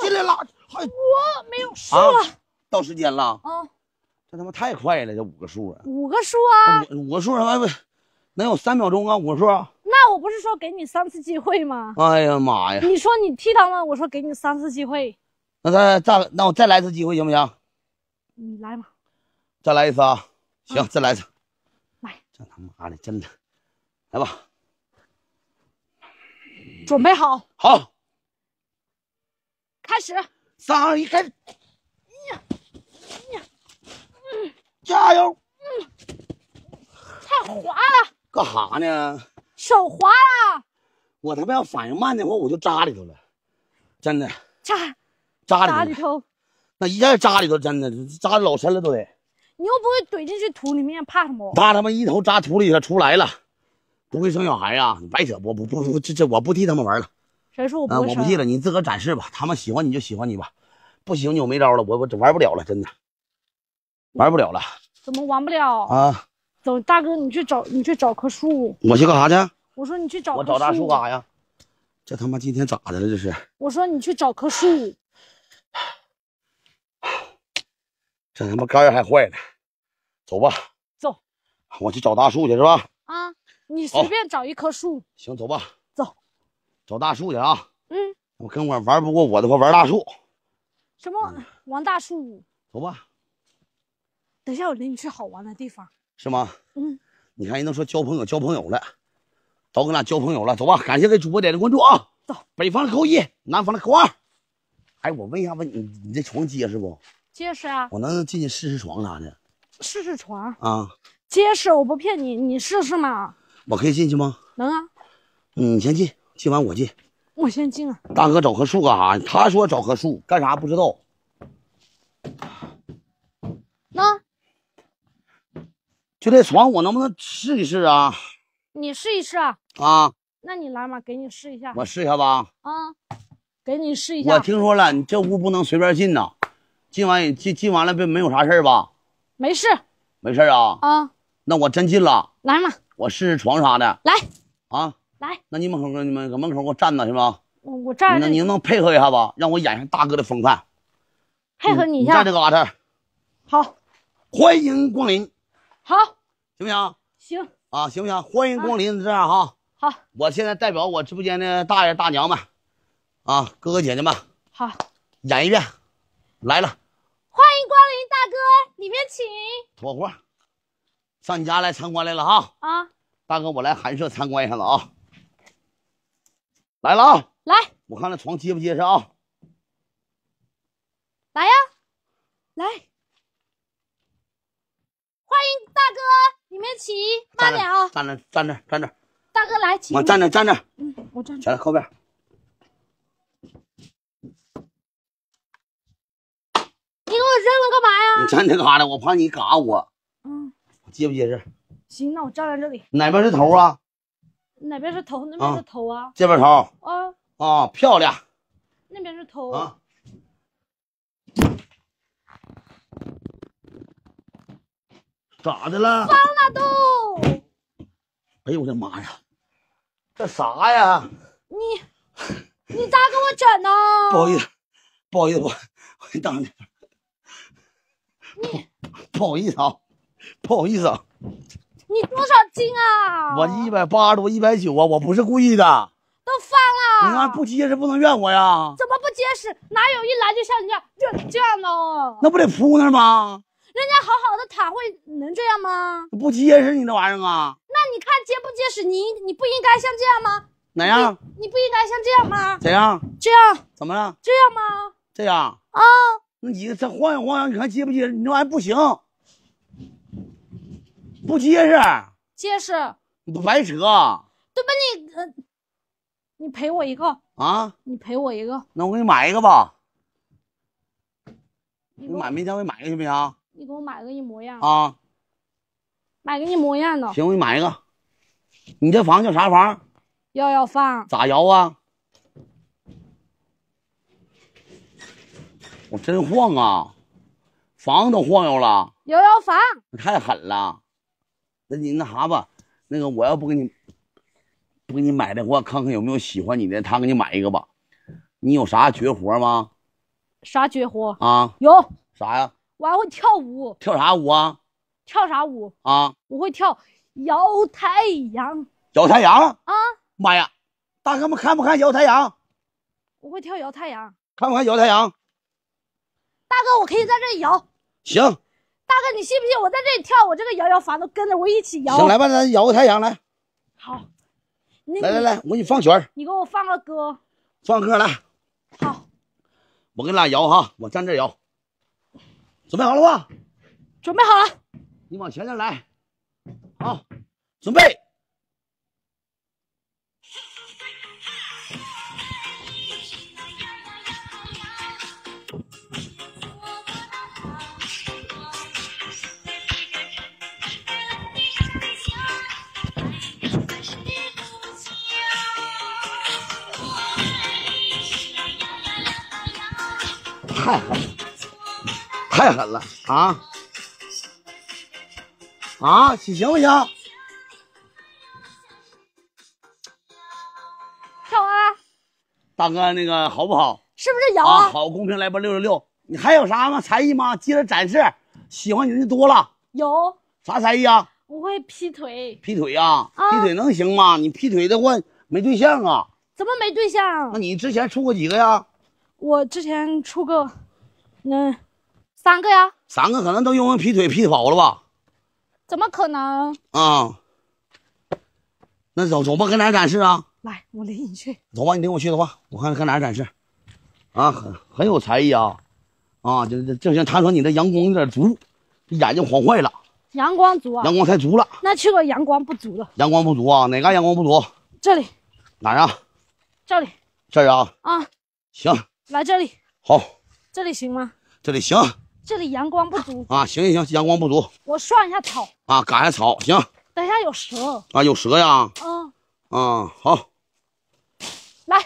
Speaker 2: 进来了，我没有数了，
Speaker 1: 到时间了啊。他妈太快了，这五个数啊！
Speaker 2: 五个数啊！
Speaker 1: 五数他妈玩能有三秒钟啊？五个数？
Speaker 2: 那我不是说给你三次机会吗？
Speaker 1: 哎呀妈呀！你
Speaker 2: 说你踢他吗？我说给你三次机会。
Speaker 1: 那再再那我再来一次机会行不行？你来嘛！再来一次啊！行，再来一次。来！这他妈的真的！来吧！
Speaker 2: 准备好。好。开始。三二一，开。始。加油！嗯，太滑了。
Speaker 1: 干哈呢？
Speaker 2: 手滑了。
Speaker 1: 我他妈要反应慢的话，我就扎里头了。真的扎扎里头，那一下扎里头，真的扎的老深了，都得。
Speaker 2: 你又不会怼进去土里面，怕什么？扎他
Speaker 1: 妈一头扎土里头出来了，不会生小孩呀？你白扯！我不不不，这这我不替他们玩了。
Speaker 2: 谁说我不会我不替
Speaker 1: 了，你自个展示吧。他们喜欢你就喜欢你吧，不喜欢你我没招了。我我玩不了了，真的。玩不了了，
Speaker 2: 怎么玩不了啊？走，大哥，你去找，你去找棵树。
Speaker 1: 我去干啥去？
Speaker 2: 我说你去找，我找大树干啥呀？
Speaker 1: 这他妈今天咋的了？这是。
Speaker 2: 我说你去找棵树。
Speaker 1: 这他妈杆还坏了，走吧。走，我去找大树去，是吧？
Speaker 2: 啊，你随便找一棵树。行，走吧。走，
Speaker 1: 找大树去啊。嗯。我跟我玩不过我的话，玩大树。
Speaker 2: 什么王大树？走吧。等一下我领你去好玩的地方，是吗？嗯，
Speaker 1: 你看人都说交朋友交朋友了，都跟俩交朋友了，走吧。感谢给主播点的关注啊，走。北方的扣一，南方的扣二。哎，我问一下，问你，你这床结实不？结实啊！我能进去试试床啥的？
Speaker 2: 试试床啊？结实，我不骗你，你试试嘛。
Speaker 1: 我可以进去吗？能啊。你先进，进完我进。
Speaker 2: 我先进啊。
Speaker 1: 大哥找棵树干啥？他说找棵树干啥不知道。那。就这床，我能不能试一试啊？
Speaker 2: 你试一试啊！啊，那你来嘛，给你试一下。我试一下吧。啊，给你试一下。我听
Speaker 1: 说了，你这屋不能随便进呐。进完，进进完了，别没有啥事儿吧？没事，没事啊。啊，那我真进了，来嘛，我试试床啥的。来，啊，来。那你门口你们搁门口给我站着行吗？
Speaker 2: 我我站。那您能
Speaker 1: 配合一下吧，让我演上大哥的风范。
Speaker 2: 配合你一下。你站这旮
Speaker 1: 沓。好，欢迎光临。好，行不行？行啊，行不行？欢迎光临，这样哈。好，我现在代表我直播间的大爷大娘们，啊，哥哥姐姐们，好，演一遍。来了，
Speaker 2: 欢迎光临，大哥，里面请。
Speaker 1: 妥活，上你家来参观来了啊。啊，大哥，我来寒舍参观一下子啊。来了啊，来，我看那床结不结实啊？
Speaker 2: 来呀，来。大哥，你们起慢点啊！
Speaker 1: 站着，站着，站着。
Speaker 2: 大哥来起，我站着，站着。嗯，我站着。来，后边。你给我扔了干嘛呀？你站那嘎达，
Speaker 1: 我怕你嘎我。嗯。接不结实？
Speaker 2: 行，那我站在这里。
Speaker 1: 哪边是头啊？
Speaker 2: 哪边是头？那边是头啊？这边头。啊
Speaker 1: 啊，漂亮。
Speaker 2: 那边是头啊。
Speaker 1: 咋的了？翻
Speaker 2: 了都！
Speaker 1: 哎呦我的妈呀，这啥呀？
Speaker 2: 你你咋给我整呢？不好意
Speaker 1: 思，不好意思，我我给你挡点。你不好意思啊，不好意思啊。
Speaker 2: 你多少斤啊？
Speaker 1: 我一百八十多，一百九啊。我不是故意的，
Speaker 2: 都翻了。你还
Speaker 1: 不结实，不能怨我呀？
Speaker 2: 怎么不结实？哪有一来就像你这样这样呢？
Speaker 1: 那不得扑那吗？
Speaker 2: 人家好好的塔会能这样吗？
Speaker 1: 不结实，你那玩意儿啊？
Speaker 2: 那你看结不结实？你你不应该像这样吗？哪样？你不应该像这样吗？
Speaker 1: 怎样？这样。怎么了？
Speaker 2: 这样吗？这样。啊，
Speaker 1: 那你再晃悠晃悠，你看结不结实？你那玩意儿不行，不结实。结实。你不白折？
Speaker 2: 对不？你呃，你赔我一个啊？你赔我一个，
Speaker 1: 那我给你买一个吧。你买没天我买一个行不行？
Speaker 2: 你给我买个一模一样的啊！买个一模一样的，
Speaker 1: 行，我给你买一个。你这房叫啥房？
Speaker 2: 摇摇房。
Speaker 1: 咋摇啊？我真晃啊！房子都晃悠了。摇摇房。太狠了！那你那啥吧，那个我要不给你不给你买的话，看看有没有喜欢你的，他给你买一个吧。你有啥绝活吗？
Speaker 2: 啥绝活啊？有。啥呀？我还会跳舞，
Speaker 1: 跳啥舞啊？
Speaker 2: 跳啥舞啊？我会跳摇太阳，摇太阳啊！
Speaker 1: 妈呀，大哥们看不看摇太阳？
Speaker 2: 我会跳摇太阳，
Speaker 1: 看不看摇太阳？
Speaker 2: 大哥，我可以在这摇。行，大哥你信不信我在这里跳，我这个摇摇房都跟着我一起摇。行，来吧，
Speaker 1: 咱摇个太阳来。好，
Speaker 2: 来来来，我给你放曲你给我放个歌。
Speaker 1: 放歌来。好，我给你俩摇哈，我站这摇。准备好了吗？
Speaker 2: 准备好了。
Speaker 1: 你往前面来，好，准备。嗨。太狠了啊啊行行不行？跳啊！大哥，那个好不好？是不是有啊？好，公屏来吧，六六六。你还有啥吗？才艺吗？接着展示。喜欢你的多了，有啥才艺啊？
Speaker 2: 我会劈腿。
Speaker 1: 劈腿啊？劈腿能行吗？你劈腿的话没对象啊？
Speaker 2: 怎么没对象？那你之前出过几个呀？我之前出个，那。三个呀，
Speaker 1: 三个可能都因为劈腿劈跑了吧？
Speaker 2: 怎么可能？
Speaker 1: 啊，那走走吧，跟哪展示啊？
Speaker 2: 来，我领你去。
Speaker 1: 走吧，你领我去的话，我看搁哪展示啊？很很有才艺啊，啊，就这就像他说你的阳光有点足，眼睛黄坏了。
Speaker 2: 阳光足啊？阳光太足了。那去个阳光不足了？
Speaker 1: 阳光不足啊？哪嘎阳光不足？这里。哪啊？这里。这儿啊？啊。行。来这里。好。
Speaker 2: 这里行吗？这里行。这里阳光不足
Speaker 1: 啊！行行行，阳光不足，
Speaker 2: 我涮一下草
Speaker 1: 啊，割一下草，行。
Speaker 2: 等一下有蛇
Speaker 1: 啊，有蛇呀！嗯。嗯，好，
Speaker 2: 来，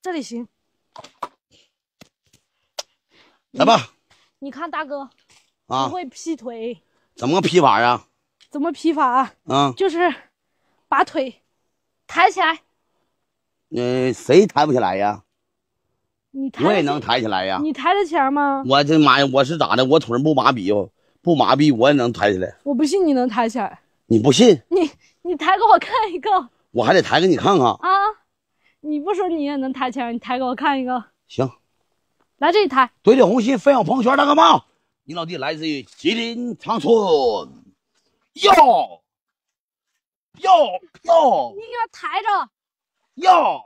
Speaker 2: 这里行，来吧。你看大哥啊，会劈腿？
Speaker 1: 怎么个劈法啊？
Speaker 2: 怎么劈法啊？嗯，就是把腿抬起来。
Speaker 1: 嗯，谁抬不起来呀？
Speaker 2: 你抬我也能
Speaker 1: 抬起来呀！你
Speaker 2: 抬得起来吗？
Speaker 1: 我这妈呀，我是咋的？我腿不麻痹不麻痹，我也能抬起来。
Speaker 2: 我不信你能抬起来，你不信？你你抬给我看一个，
Speaker 1: 我还得抬给你看看啊！
Speaker 2: 你不说你也能抬起来，你抬给我看一个。行，来这一抬，
Speaker 1: 怼点红心分享朋友圈，大哥们，你老弟来自于吉林长春，哟
Speaker 2: 哟哟！你给我抬着，哟，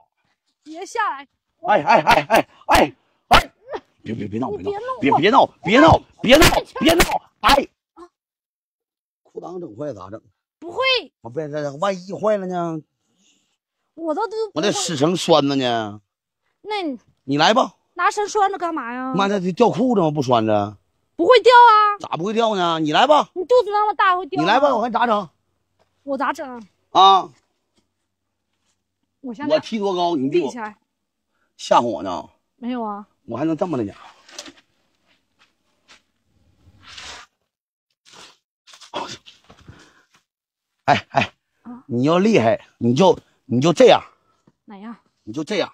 Speaker 2: 别下来。
Speaker 1: 哎哎哎哎哎哎！别别别闹！别闹！别别闹！别闹！别闹！别闹！哎，裤裆整坏咋整？不会，我别这万一坏了呢？
Speaker 2: 我都都我得
Speaker 1: 使成栓子呢。那，你来吧，
Speaker 2: 拿绳拴着干嘛呀？妈的，
Speaker 1: 这掉裤子吗？不拴着，
Speaker 2: 不会掉啊？咋
Speaker 1: 不会掉呢？你来吧，
Speaker 2: 你肚子那么大会掉。你来吧，我看咋整？我咋整？啊，我先我踢
Speaker 1: 多高？你立起来。吓唬我呢？没有啊！我还能这么的呢？哎哎，你要厉害，你就你就这样。哪样？你就这样。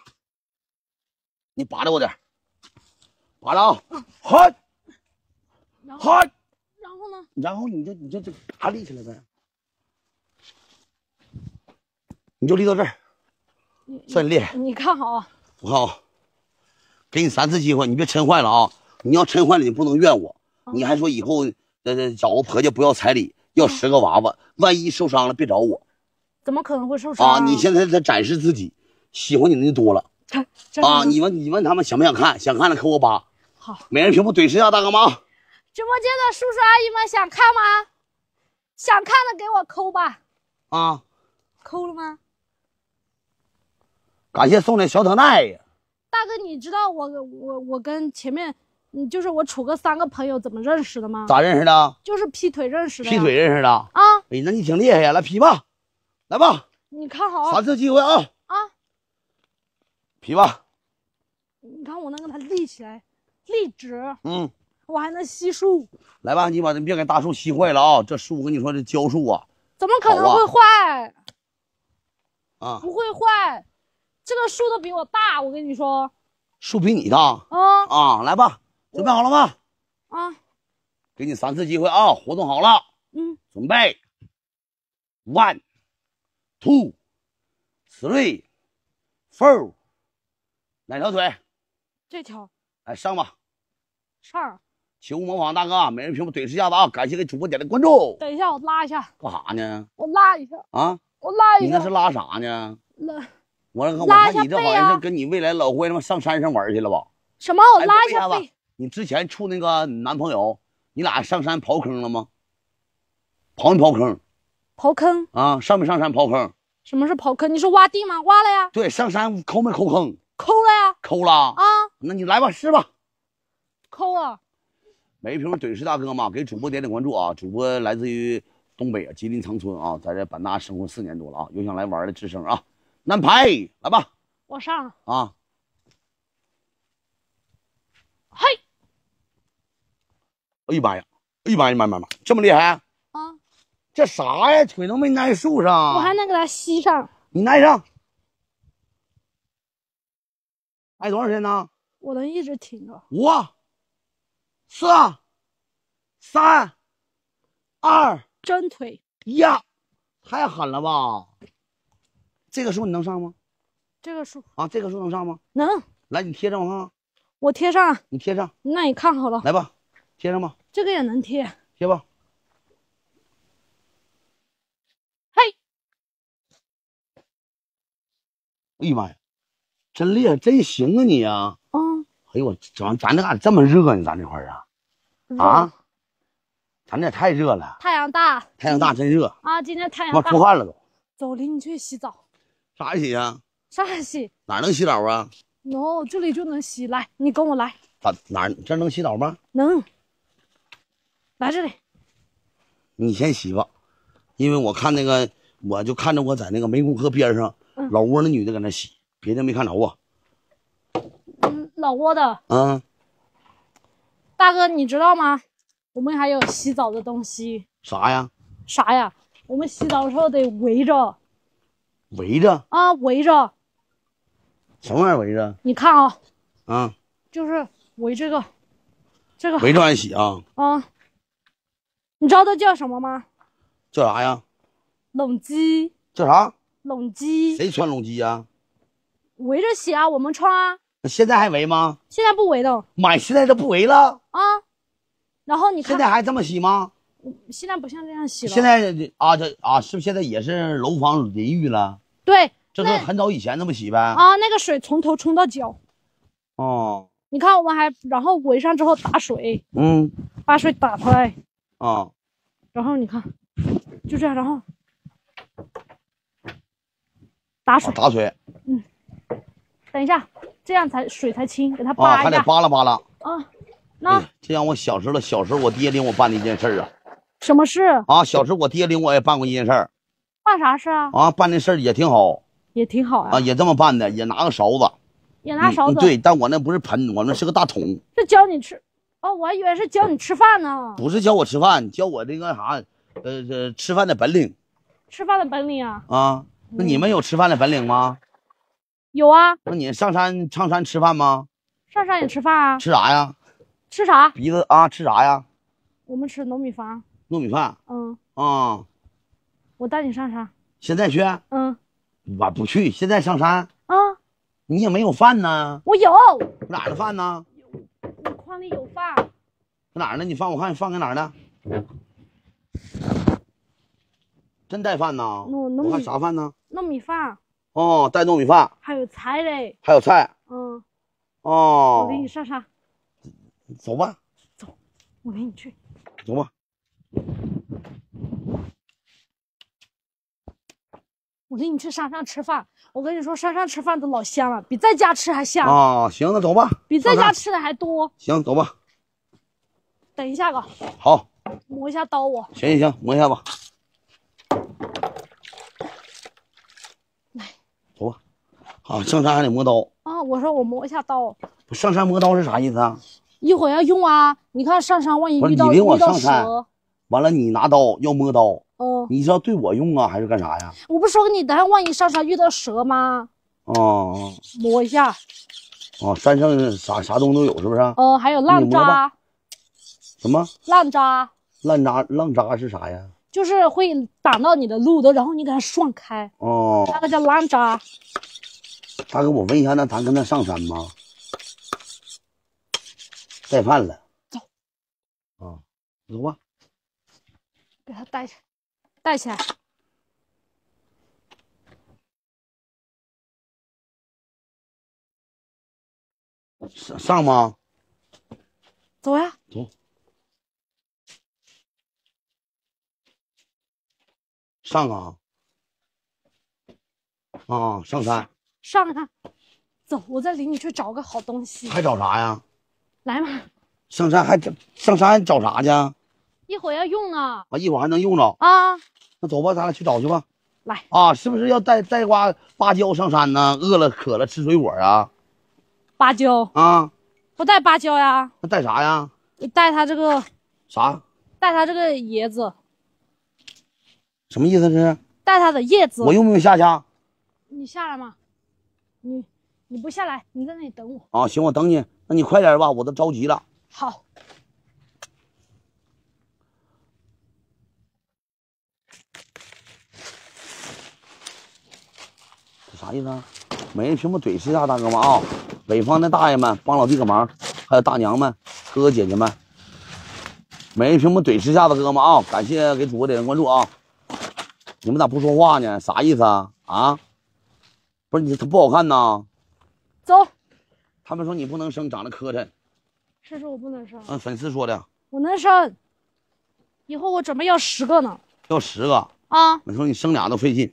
Speaker 1: 你拔了我点。拔了啊！嗯。嗨。
Speaker 2: 嗨。然后呢？
Speaker 1: 然后你就你就这拔立起来呗。你就立到这儿。
Speaker 2: 你厉害。你看好。
Speaker 1: 我靠，给你三次机会，你别抻坏了啊！你要抻坏了，你不能怨我，你还说以后呃找个婆家不要彩礼，要十个娃娃，万一受伤了别找我。
Speaker 2: 怎么可能会受伤啊？你现
Speaker 1: 在在展示自己，喜欢你的就多了。
Speaker 2: 啊，你问
Speaker 1: 你问他们想不想看？想看的扣个八。好，每人屏幕怼十下，大哥吗？
Speaker 2: 直播间的叔叔阿姨们想看吗？想看的给我扣吧。啊？扣了吗？
Speaker 1: 感谢送的小藤呀。
Speaker 2: 大哥，你知道我我我跟前面就是我楚哥三个朋友怎么认识的吗？咋认识的？就是劈腿认识的。劈腿认
Speaker 1: 识的啊？哎，那你挺厉害呀，来劈吧，来吧，
Speaker 2: 你看好，三次机会啊啊，劈吧，你看我能给他立起来，立直，嗯，我还能吸树，
Speaker 1: 来吧，你把这别给大树吸坏了啊，这树我跟你说，这胶树啊，
Speaker 2: 怎么可能会坏？啊，不会坏。这个树都比我大，我跟你说，
Speaker 1: 树比你大。嗯啊，来吧，准备好了吗？啊，给你三次机会啊！活动好了，嗯，准备，one，two，three，four，哪条腿？这条。哎，上吧。上。请勿模仿，大哥。每人屏幕怼一下子啊！感谢给主播点的关注。
Speaker 2: 等一下，我拉一下。
Speaker 1: 干啥呢？我拉一下。啊，
Speaker 2: 我拉一下。你那是
Speaker 1: 拉啥呢？拉。我我看你这好像是跟你未来老公他妈上山上玩去了吧？
Speaker 2: 什么？我拉一下
Speaker 1: 呗。你之前处那个男朋友，你俩上山刨坑了吗？刨没刨坑？刨坑啊？上没上山刨坑？
Speaker 2: 什么是刨坑？你说挖地吗？挖了呀。
Speaker 1: 对，上山抠没抠坑？抠了呀。抠了啊？那你来吧，试吧。抠啊！每一瓶怼是大哥嘛，给主播点点关注啊！主播来自于东北啊，吉林长春啊，在这版纳生活四年多了啊，有想来玩的吱声啊！难拍，来吧，我上啊！嘿，哎呀妈呀，哎呀妈呀妈妈妈，这么厉害啊！这啥呀？腿都没挨树上，我还
Speaker 2: 能给它吸上。你挨上，挨多长时间呢？我能一直挺着，五、四、三、二，真腿
Speaker 1: 呀！太狠了吧！这个树你能上吗？这个树啊，这个树能上吗？能，来，你贴上，我看看。我贴上，你贴上。
Speaker 2: 那你看好了，来
Speaker 1: 吧，贴上吧。
Speaker 2: 这个也能贴，贴吧。嘿，
Speaker 1: 哎呀妈呀，真厉害，真行啊你啊！嗯。哎呦我，咱咱这咋这么热呢？咱这块儿
Speaker 2: 啊。啊？
Speaker 1: 咱这也太热了。太阳大。太阳大，真热。
Speaker 2: 啊，今天太阳。我出汗了都。走，领你去洗澡。
Speaker 1: 啥洗呀？
Speaker 2: 啥洗？
Speaker 1: 哪能洗澡啊
Speaker 2: ？No，这里就能洗。来，你跟我来。
Speaker 1: 哪？哪？这能洗澡吗？
Speaker 2: 能。来这里。
Speaker 1: 你先洗吧，因为我看那个，我就看着我在那个湄公河边上，老挝那女的搁那洗，别的没看着啊。
Speaker 2: 嗯，老挝的。嗯。大哥，你知道吗？我们还有洗澡的东西。啥呀？啥呀？我们洗澡的时候得围着。围着啊，围着，
Speaker 1: 什么玩意儿围着？你看啊，啊，
Speaker 2: 就是围这个，这个围着洗啊啊。你知道它叫什么吗？叫啥呀？拢机。叫啥？拢机。
Speaker 1: 谁穿拢机呀？
Speaker 2: 围着洗啊，我们穿啊。
Speaker 1: 那现在还围吗？
Speaker 2: 现在不围的。
Speaker 1: 买现在都不围了
Speaker 2: 啊。然后你看现在还这么洗吗？现在不像这样洗了。现在
Speaker 1: 啊，这啊，是不是现在也是楼房淋浴了？
Speaker 2: 对，这都很
Speaker 1: 早以前那么洗呗？啊，
Speaker 2: 那个水从头冲到脚。哦，你看我们还，然后围上之后打水。嗯，把水打出来。啊，然后你看，就这样，然后打水，打水。嗯，等一下，这样才水才清，给它扒还得扒拉扒拉。啊，那
Speaker 1: 就像我小时候，小时候我爹领我办的一件事啊。什么事？啊，小时候我爹领我也办过一件事儿。
Speaker 2: 办啥事啊？
Speaker 1: 啊，办那事儿也挺好，
Speaker 2: 也挺好啊，
Speaker 1: 也这么办的，也拿个勺子，
Speaker 2: 也拿勺子。对，
Speaker 1: 但我那不是盆，我那是个大桶。
Speaker 2: 是教你吃哦，我还以为是教你吃饭呢。
Speaker 1: 不是教我吃饭，教我那个啥，呃，吃饭的本领。
Speaker 2: 吃饭的本领啊？
Speaker 1: 啊，那你们有吃饭的本领吗？有啊。那你上山上山吃饭吗？
Speaker 2: 上山也吃饭啊？吃啥呀？吃啥？
Speaker 1: 鼻子啊？吃啥呀？
Speaker 2: 我们吃糯米饭。糯米饭。嗯。啊。我带你上山，现在去？嗯，
Speaker 1: 我不去，现在上山啊？你也没有饭呢，我有，哪的饭
Speaker 2: 呢？我筐里
Speaker 1: 有饭，在哪儿呢？你放，我看你放在哪儿呢？真带饭呢？我糯米饭啥饭呢？
Speaker 2: 糯米饭
Speaker 1: 哦，带糯米饭，
Speaker 2: 还有菜嘞，还有菜，嗯，
Speaker 1: 哦，我给你上山，走吧，走，我陪你去，走吧。
Speaker 2: 我跟你去山上吃饭，我跟你说，山上吃饭都老香了，比在家吃还香啊！
Speaker 1: 行，那走吧。比在家吃的还多。行，走吧。等一下，哥。好。
Speaker 2: 磨一下刀，我。
Speaker 1: 行行行，磨一下吧。来。走吧。啊，上山还得磨刀
Speaker 2: 啊！我说我磨一下刀。
Speaker 1: 上山磨刀是啥意思啊？
Speaker 2: 一会儿要用啊！你看上山万一遇到遇到蛇。
Speaker 1: 完了，你拿刀要摸刀，哦，你是要对我用啊，还是干啥呀？
Speaker 2: 我不说给你，咱万一上山遇到蛇吗？
Speaker 1: 哦，摸一下。哦，山上啥啥东都有，是不是？哦，
Speaker 2: 还有烂渣。什么？烂渣？
Speaker 1: 烂渣？烂渣是啥呀？
Speaker 2: 就是会挡到你的路的，然后你给它撞开。哦。那个叫烂渣。
Speaker 1: 大哥，我问一下，那咱跟他上山吗？带饭了，走。啊，走
Speaker 2: 吧。给他带带起来。上上吗？走呀。走。
Speaker 1: 上啊。啊，上山。
Speaker 2: 上啊。走，我再领你去找个好东西。还找啥呀？来嘛。
Speaker 1: 上山还找上山找啥去？
Speaker 2: 一会儿要用呢，
Speaker 1: 啊，一会儿还能用着啊。那走吧，咱俩去找去吧。来啊，是不是要带带瓜芭蕉上山呢？饿了渴了吃水果啊。芭蕉啊，
Speaker 2: 不带芭蕉呀？
Speaker 1: 那带啥呀？
Speaker 2: 带他这个啥？带他这个叶子，
Speaker 1: 什么意思是？
Speaker 2: 带他的叶子。我用不用下去啊？你下来吗？你你不下来，你在那里等我
Speaker 1: 啊？行，我等你。那你快点吧，我都着急了。好。啥意思啊？每人屏幕怼十下，大哥们啊！北方的大爷们帮老弟个忙，还有大娘们、哥哥姐姐们，每人屏幕怼十下子，哥们啊！感谢给主播点赞关注啊！你们咋不说话呢？啥意思啊？啊？不是你他不好看呐？走。他们说你不能生，长得磕碜。
Speaker 2: 是说我不能生？嗯，
Speaker 1: 粉丝说的。
Speaker 2: 我能生。以后我准备要十个呢。要十个？啊？
Speaker 1: 我说你生俩都费劲。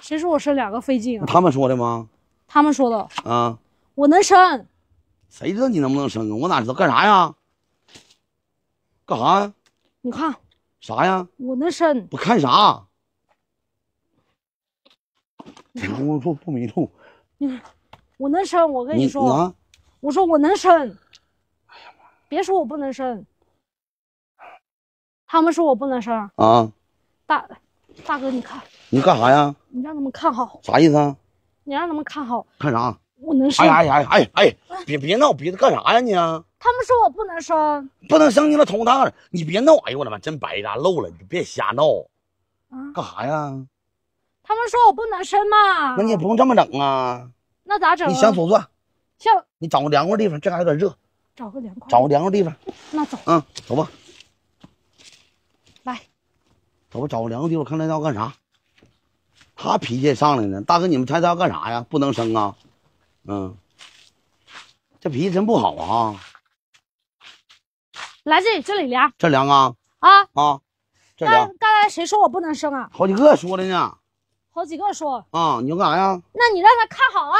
Speaker 2: 谁说我生两个费劲？他
Speaker 1: 们说的吗？
Speaker 2: 他们说的。啊，我能生。
Speaker 1: 谁知道你能不能生啊？我哪知道？干啥呀？干啥呀？你看啥呀？我能生。我看啥？不迷路，不迷路。
Speaker 2: 我能生。我跟你说，我说我能生。别说我不能生。他们说我不能生。啊，大。大哥，你看，
Speaker 1: 你干啥呀？
Speaker 2: 你让他们看好，啥意思啊？你让他们看好，看啥？我能生？哎呀哎
Speaker 1: 呀！哎哎，别别闹，别干啥呀你啊！
Speaker 2: 他们说我不能生，
Speaker 1: 不能生你了，同大了，你别闹！哎呦我的妈，真白搭，漏了，你别瞎闹。啊？干啥呀？
Speaker 2: 他们说我不能生嘛？那你也
Speaker 1: 不用这么整啊。
Speaker 2: 那咋整？你想左转？向，
Speaker 1: 你找个凉快地方，这嘎有点热。
Speaker 2: 找个凉快。找
Speaker 1: 个凉快地方。那走。嗯，走吧。吧，找个凉的地方，看那要干啥？他脾气上来呢，大哥，你们猜他要干啥呀？不能生啊！嗯，这脾气真不好啊！
Speaker 2: 来这里，这里凉，这凉啊！啊
Speaker 1: 啊，这凉！
Speaker 2: 刚才谁说我不能生啊？
Speaker 1: 好几个说的呢。
Speaker 2: 好几个说
Speaker 1: 啊！你要干啥呀？
Speaker 2: 那你让他看好了。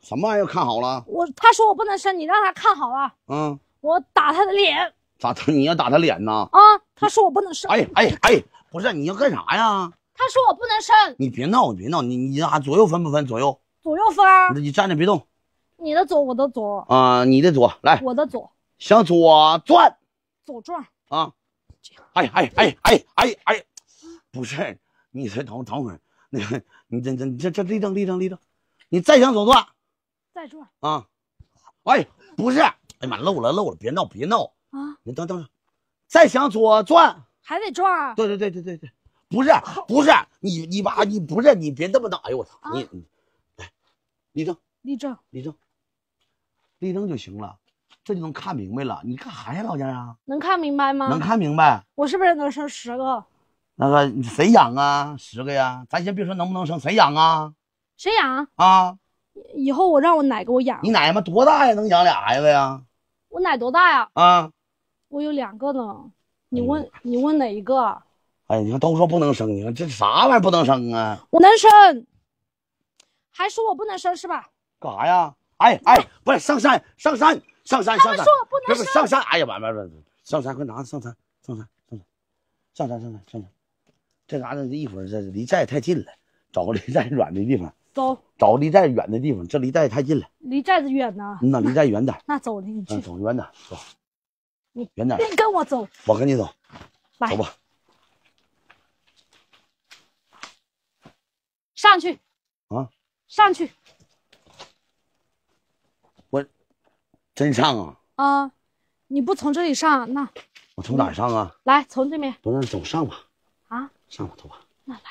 Speaker 1: 什么玩意儿？看好了！
Speaker 2: 我他说我不能生，你让他看好了。嗯。我打他的脸。
Speaker 1: 咋？你要打他脸呢？啊！他说我不能生。哎哎哎！不是你要干啥呀？
Speaker 2: 他说我不能伸。你
Speaker 1: 别闹，你别闹，你你啊，左右分不分左右？
Speaker 2: 左右分
Speaker 1: 你站着别动。
Speaker 2: 你的左，我的左
Speaker 1: 啊，你的左来，我的左，向左转，左转啊！这样，哎哎哎哎哎哎，不是，你再等等会儿，个，你这这这这立正立正立正，你再向左转，再转啊！哎，不是，哎妈漏了漏了，别闹别闹啊！你等等，再向左转。
Speaker 2: 还得撞啊！
Speaker 1: 对对对对对对，不是不是你你把你不是你别那么打，哎呦我操你！来，立正，立正，立正，立正就行了，这就能看明白了。你干哈呀，老姜啊？
Speaker 2: 能看明白吗？能看明白。我是不是能生十个？
Speaker 1: 那个谁养啊？十个呀？咱先别说能不能生，谁养啊？谁养啊？
Speaker 2: 以后我让我奶给我养。
Speaker 1: 你奶吗？多大呀？能养俩孩子呀？
Speaker 2: 我奶多大呀？啊，我有两个呢。你问你问哪一个？
Speaker 1: 哎，你看都说不能生，你看这啥玩意儿不能生啊？
Speaker 2: 我能生，还说我不能生是吧？
Speaker 1: 干啥呀？哎哎，不是上山上山上山，他们说不能生，上山！哎呀，完完完，上山！快拿着上山上山走，上山上山上山，这嘎达一会儿这离寨太近了，找个离寨远的地方走，找个离寨远的地方，这离寨子太近了，
Speaker 2: 离寨子远呢？那离寨远点，那走的你去，
Speaker 1: 走远点走。
Speaker 2: 你远点你跟我走，我跟你走，走吧，上去，啊，上去，
Speaker 1: 我真上啊，
Speaker 2: 啊，你不从这里上那，
Speaker 1: 我从哪上啊？
Speaker 2: 来，从这边，
Speaker 1: 不是走上吧？啊，上吧，走吧，
Speaker 2: 那来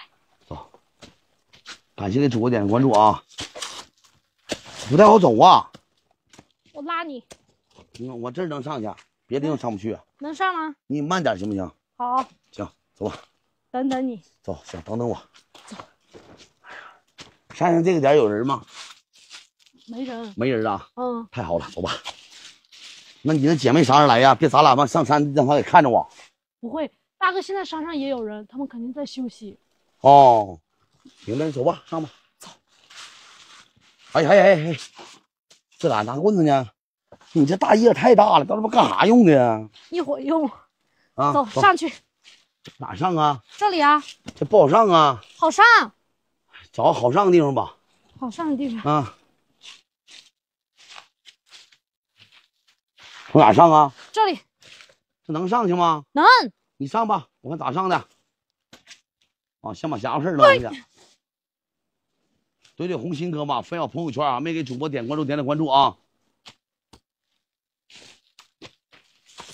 Speaker 2: 走，
Speaker 1: 感谢给主播点个关注啊，不太好走啊，我拉你，我我这儿能上去。别的地方上不去啊！能上吗？你慢点行不行？好，行，走吧。等等你。走，行，等等我。走。哎呀，山上这个点有人吗？没人。没人啊？嗯。太好了，走吧。那你那姐妹啥时候来呀？别咱俩上山，让她给看着我。
Speaker 2: 不会，大哥，现在山上也有人，他们肯定在休息。
Speaker 1: 哦，行，那你走吧，上吧。走。哎哎哎哎，这咋拿棍子呢？你这大叶太大了，都他妈干啥用的呀？一会儿用，啊，走上去，哪上啊？这里啊。这不好上啊。好上。找个好上的地方吧。好上的地方啊。从哪上啊？这里。这能上去吗？能。你上吧，我看咋上的。啊，先把家伙事儿弄一下。怼怼红心哥们分享朋友圈啊，没给主播点关注，点点关注啊。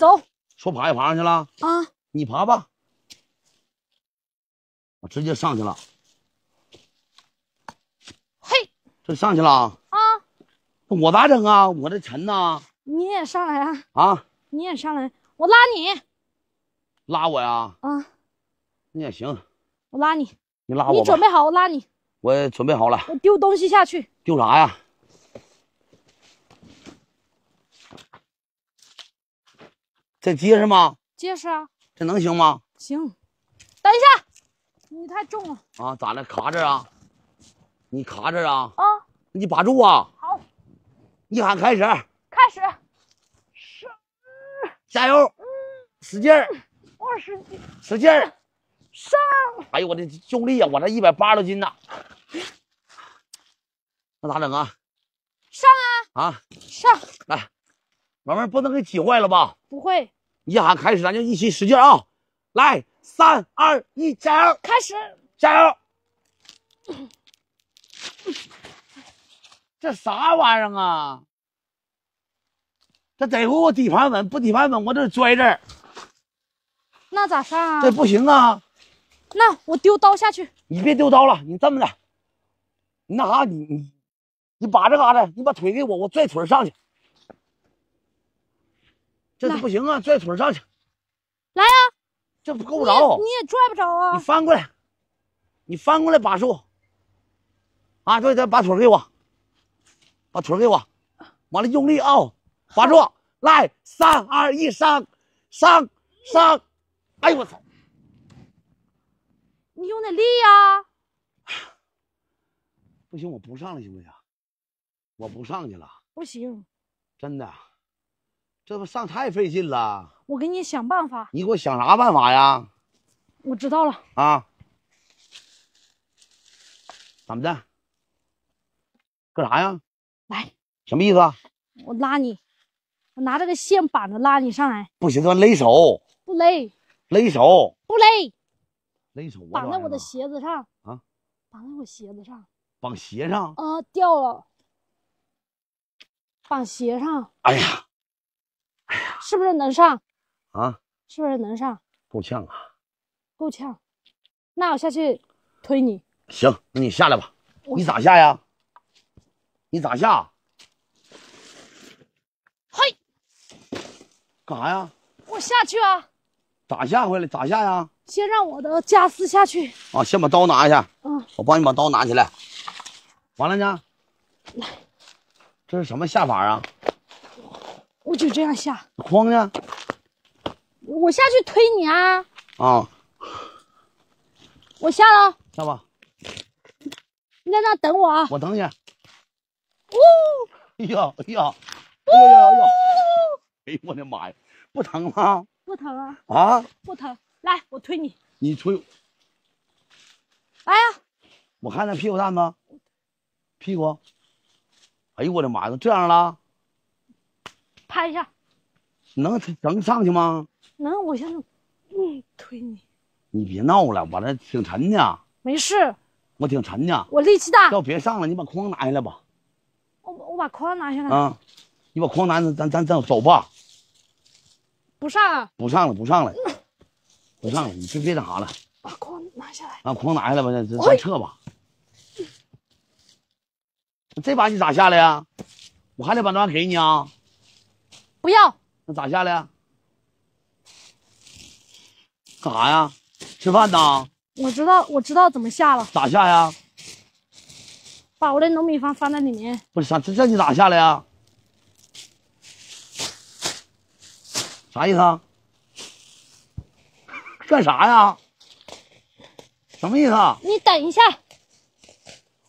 Speaker 1: 走，说爬也爬上去了啊！你爬吧，我直接上去了。嘿，这上去了啊！啊，我咋整啊？我这沉呐！
Speaker 2: 你也上来啊！啊！你也上来，我拉你。
Speaker 1: 拉我呀！啊！那也行。我拉你。你拉我。你准备好，我拉你。我准备好了。
Speaker 2: 我丢东西下去。
Speaker 1: 丢啥呀？这结实吗？结实啊！这能行吗？
Speaker 2: 行。等一下，你太重了
Speaker 1: 啊！咋了？卡这啊？你卡这啊？啊！你把住啊！好。你喊开始。
Speaker 2: 开始。上！
Speaker 1: 加油！嗯。使劲儿。
Speaker 2: 我使劲。使劲儿。上！
Speaker 1: 哎呦我的！用力啊！我这一百八十多斤呢。那咋整啊？上啊！啊！上来。老妹，不能给挤坏了吧？不会，一喊开始，咱就一起使劲啊！来，三二一，加油！开始，加油！这啥玩意儿啊？这得亏我底盘稳，不底盘稳，我这拽这儿。
Speaker 2: 那咋上啊？这不行啊！那我丢刀下去。
Speaker 1: 你别丢刀了，你这么的，你那啥，你你你把这嘎达，你把腿给我，我拽腿上去。这不行啊！拽腿上去，来啊！这够不着，你
Speaker 2: 也拽不着啊！你
Speaker 1: 翻过来，你翻过来，把住！啊，对对，把腿给我，把腿给我！完了，用力啊！把住！来，三二一，上！上！上！
Speaker 2: 哎呦我操！你用点力呀！
Speaker 1: 不行，我不上了，行不行？我不上去了。不行！真的。这不上太费劲了，
Speaker 2: 我给你想办法。
Speaker 1: 你给我想啥办法呀？我知道了啊。怎么的？干啥呀？来，什么意思啊？
Speaker 2: 我拉你，我拿这个线板子拉你上来。
Speaker 1: 不行，咱勒手。不勒。勒手。不勒。勒手，
Speaker 2: 绑在我的鞋子上啊！绑在我鞋子上。
Speaker 1: 绑鞋上。
Speaker 2: 啊，掉了。绑鞋上。哎呀。是不是能上？啊，是不是能上？
Speaker 1: 够呛啊，
Speaker 2: 够呛。那我下去推你。
Speaker 1: 行，那你下来吧。你咋下呀？你咋下？嘿，干啥呀？
Speaker 2: 我下去啊。
Speaker 1: 咋下回来？咋下呀？
Speaker 2: 先让我的家私下去
Speaker 1: 啊！先把刀拿一下。嗯，我帮你把刀拿起来。完了呢？来，这是什么下法啊？
Speaker 2: 我就这样下，慌呢？我下去推你啊！啊，我下了，下吧。你在那等我啊！
Speaker 1: 我等你。哦，哎呀，哎呀，哎呀，哎呀！哎呀，我的妈呀，不疼吗？不疼啊！啊，
Speaker 2: 不疼。来，我推你。你推。哎呀！
Speaker 1: 我看那屁股蛋子，屁股。哎呦，我的妈呀，这样了。拍一下，能能上去吗？
Speaker 2: 能，我现在，嗯，推你。
Speaker 1: 你别闹了，我这挺沉的。没事，我挺沉的。
Speaker 2: 我力气大，要
Speaker 1: 别上了，你把筐拿下来吧。
Speaker 2: 我我把筐拿下来。嗯，
Speaker 1: 你把筐拿，咱咱咱走吧。不上。不上了，不上了，不上了，你就别那啥了。把
Speaker 2: 筐拿下来。
Speaker 1: 把筐拿下来吧，咱咱撤吧。这把你咋下来啊？我还得把那玩意给你啊。不要，那咋下来？干啥呀？吃饭呢？
Speaker 2: 我知道，我知道怎么下了。咋下呀？把我的农米饭放在里面。
Speaker 1: 不是啥，这这你咋下来啊？啥意思啊？干啥呀？什么意思啊？
Speaker 2: 你等一下。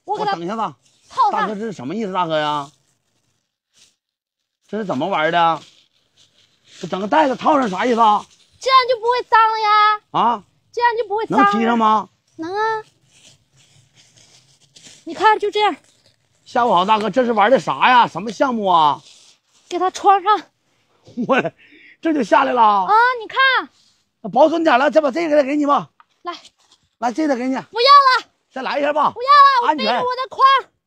Speaker 2: 我等一
Speaker 1: 下子。大哥，这是什么意思，大哥呀？这是怎么玩的？这整个袋子套上啥意思啊？
Speaker 2: 这样就不会脏了呀！啊，这样就不会脏。能披上吗？能啊！
Speaker 1: 你看，就这样。下午好，大哥，这是玩的啥呀？什么项目啊？给他穿上。我这就下来了啊！你看，保存点了，再把这个再给你吧。来，来，这个给你。不
Speaker 2: 要了。再来一下吧。不要了，我背着我的筐，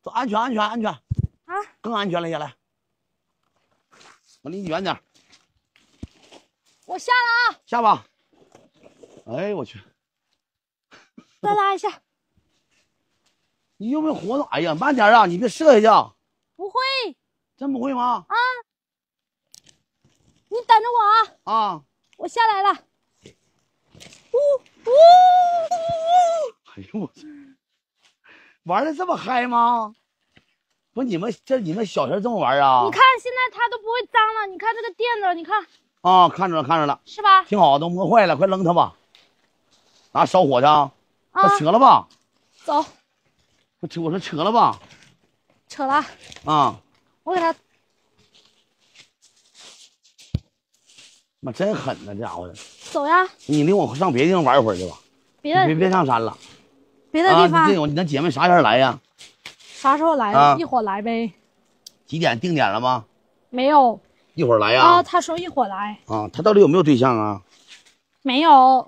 Speaker 1: 走，安全，安全，安全。啊，更安全了，下来。我离你远点。
Speaker 2: 我下了啊，
Speaker 1: 下吧。哎呦我去！再拉一下。你有没有活动？哎呀，慢点啊，你别射下去。
Speaker 2: 不会。真不会吗？啊。你等着我啊。啊。我下来了。呜呜呜！哎呦我去！
Speaker 1: 玩的这么嗨吗？不，你们这你们小时候这么玩啊？你看
Speaker 2: 现在它都不会脏了。你看这个垫子，你看。
Speaker 1: 啊，看着了，看着了，是吧？挺好，都磨坏了，快扔它吧。拿烧火去啊！啊，扯了吧。走。扯，我说扯了吧。扯了。啊。我给他。妈真狠呐，这家伙的。走呀。你领我上别的地方玩一会儿去吧。
Speaker 2: 别别别上山了。别的地方。对，
Speaker 1: 你那姐妹啥时候来呀？
Speaker 2: 啥时候来？一会儿来呗。
Speaker 1: 几点定点了吗？没有。一会儿来呀。啊，
Speaker 2: 他说一会儿来。
Speaker 1: 啊，他到底有没有对象啊？
Speaker 2: 没有。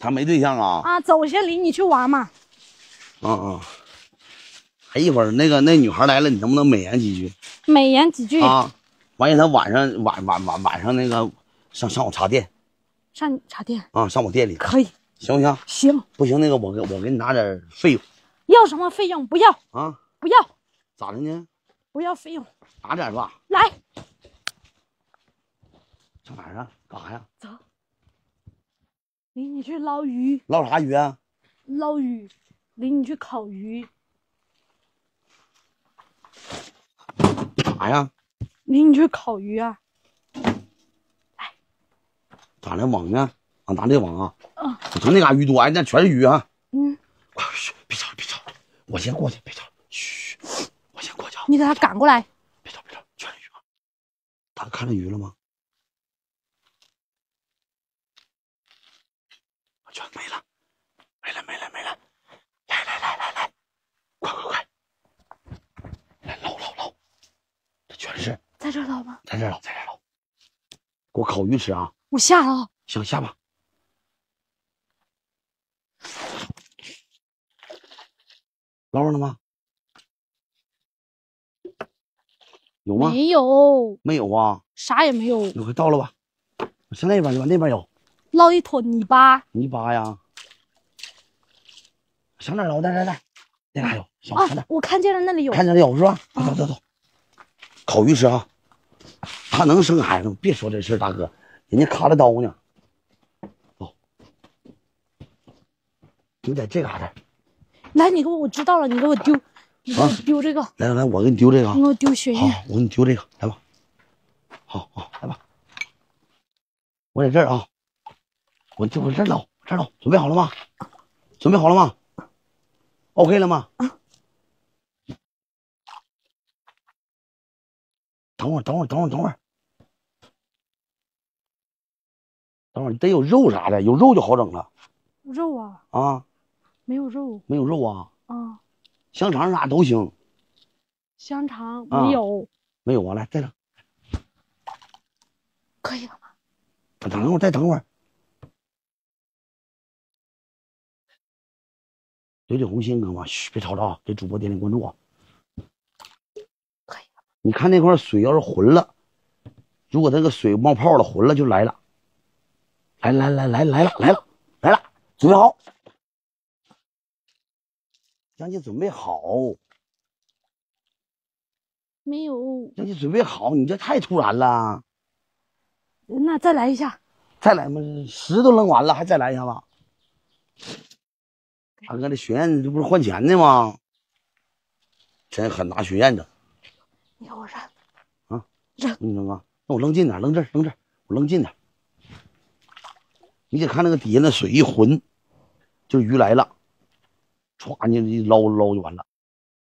Speaker 1: 他没对象啊？
Speaker 2: 啊，走，我先领你去玩嘛。
Speaker 1: 啊啊。哎，一会儿那个那女孩来了，你能不能美言几句？
Speaker 2: 美言几句啊？
Speaker 1: 完，他晚上晚晚晚晚上那个上上我茶店。
Speaker 2: 上茶店
Speaker 1: 啊？上我店里可以行不行？行。不行，那个我给我给你拿点费用。
Speaker 2: 要什么费用？不要啊。不要，咋的呢？不要费用，拿点吧？来，
Speaker 1: 上哪儿啊？干啥呀？
Speaker 2: 走，领你去捞鱼。捞啥鱼啊？捞鱼，领你去烤鱼。啥呀？领你去烤鱼啊？
Speaker 1: 咋的网呢？啊，拿的网啊。啊。瞅那嘎鱼多，哎，那全是鱼啊。
Speaker 2: 嗯。快去，
Speaker 1: 别吵，别吵，我先过去，别吵。嘘，
Speaker 2: 我先过去。你给他赶过来。别吵别吵，全是鱼
Speaker 1: 啊！他看到鱼了吗？
Speaker 2: 全没了，没了，没了，没了！来来来来来，快快快，来捞捞捞！这全是在这捞吗？
Speaker 1: 在这捞，在这捞！给我烤鱼吃啊！我下了，行下吧。捞上了吗？有吗？没
Speaker 2: 有，没有啊，啥也没有。
Speaker 1: 有，到了吧？上那边去吧，那边有，
Speaker 2: 捞一坨泥巴。
Speaker 1: 泥巴呀，
Speaker 2: 上那捞？来来来，
Speaker 1: 那嘎有，向
Speaker 2: 那儿。我看见了，那里有。看见了有是吧？走走走，
Speaker 1: 烤鱼吃啊！他能生孩子吗？别说这事，大哥，人家卡着刀呢。哦，你在这嘎达。
Speaker 2: 来，你给我，我知道了，你给我丢。啊！丢这个！
Speaker 1: 来来来，我给你丢这个。你给我丢血好，我给你丢这个。来吧，好好来吧。我在这儿啊，我我这儿这儿准备好了吗？准备好了吗？OK 了吗？啊。等会儿，等会儿，等会儿，等会儿。等会儿得有肉啥的，有肉就好整了。
Speaker 2: 肉啊。啊。没有肉。
Speaker 1: 没有肉啊。啊。香肠啥都行，
Speaker 2: 香肠没有
Speaker 1: 没有啊，来再等，可以了吗？等等会儿，再等会儿。点点红心，哥们，嘘，别吵吵，啊！给主播点点关注啊！可以。你看那块水要是浑了，如果那个水冒泡了，浑了就来了。来来来来来了来了来了，准备好。让你准备好，
Speaker 2: 没有？让
Speaker 1: 你准备好，你这太突然了。
Speaker 2: 那再来一下。
Speaker 1: 再来嘛，石都扔完了，还再来一下子？大哥，这学院这不是换钱的吗？真狠！拿学院的。你给我扔。啊。扔。你扔啊！那我扔近点，扔这儿，扔这儿。我扔近点。你得看那个底下那水一浑，就鱼来了。唰，你一捞捞就完了。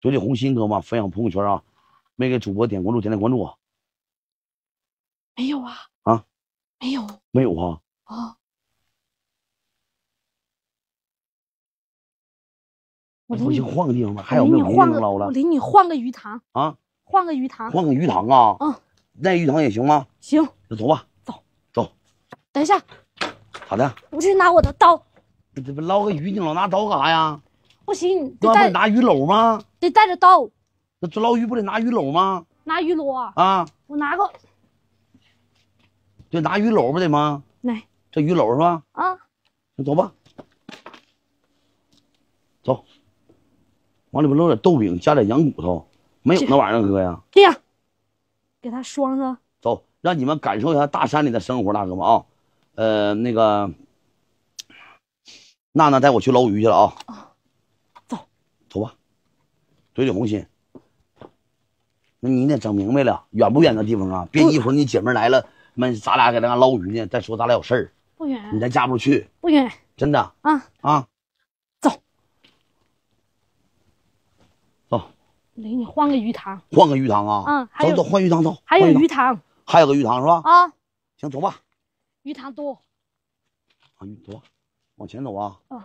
Speaker 1: 点点红心，哥们分享朋友圈啊！没给主播点关注，点点关注啊！
Speaker 2: 没有啊？啊，
Speaker 1: 没有，没有啊？
Speaker 2: 啊！我行，换个地方吧，还有没有鱼不捞了？我领你换个鱼塘啊！换个鱼塘，换个鱼塘
Speaker 1: 啊！嗯，那鱼塘也行吗？行，那走吧，走走。等一下，咋的，
Speaker 2: 我去拿我的刀。这不捞个鱼，你老拿刀干啥呀？不行，得拿
Speaker 1: 鱼篓吗？
Speaker 2: 得带着刀。
Speaker 1: 那这捞鱼不得拿鱼篓吗？拿鱼篓啊！我拿个，就拿鱼篓不得吗？来，这鱼篓是吧？啊，那走吧，走，往里面捞点豆饼，加点羊骨头，没有那玩意儿，哥呀！
Speaker 2: 对呀，给他双上。
Speaker 1: 走，让你们感受一下大山里的生活，大哥们啊。呃，那个，娜娜带我去捞鱼去了啊。怼怼红心，那你得整明白了，远不远的地方啊？别一会儿你姐妹来了，们咱俩搁那旮捞鱼呢。再说咱俩有事儿，不远，你再嫁不出去，不远，真的啊啊，走，走，
Speaker 2: 领你换个鱼塘，
Speaker 1: 换个鱼塘啊，嗯，走走，换鱼塘，走，还有鱼塘，还有个鱼塘是吧？啊，行，走吧，鱼塘多，鱼多，往前走啊，嗯。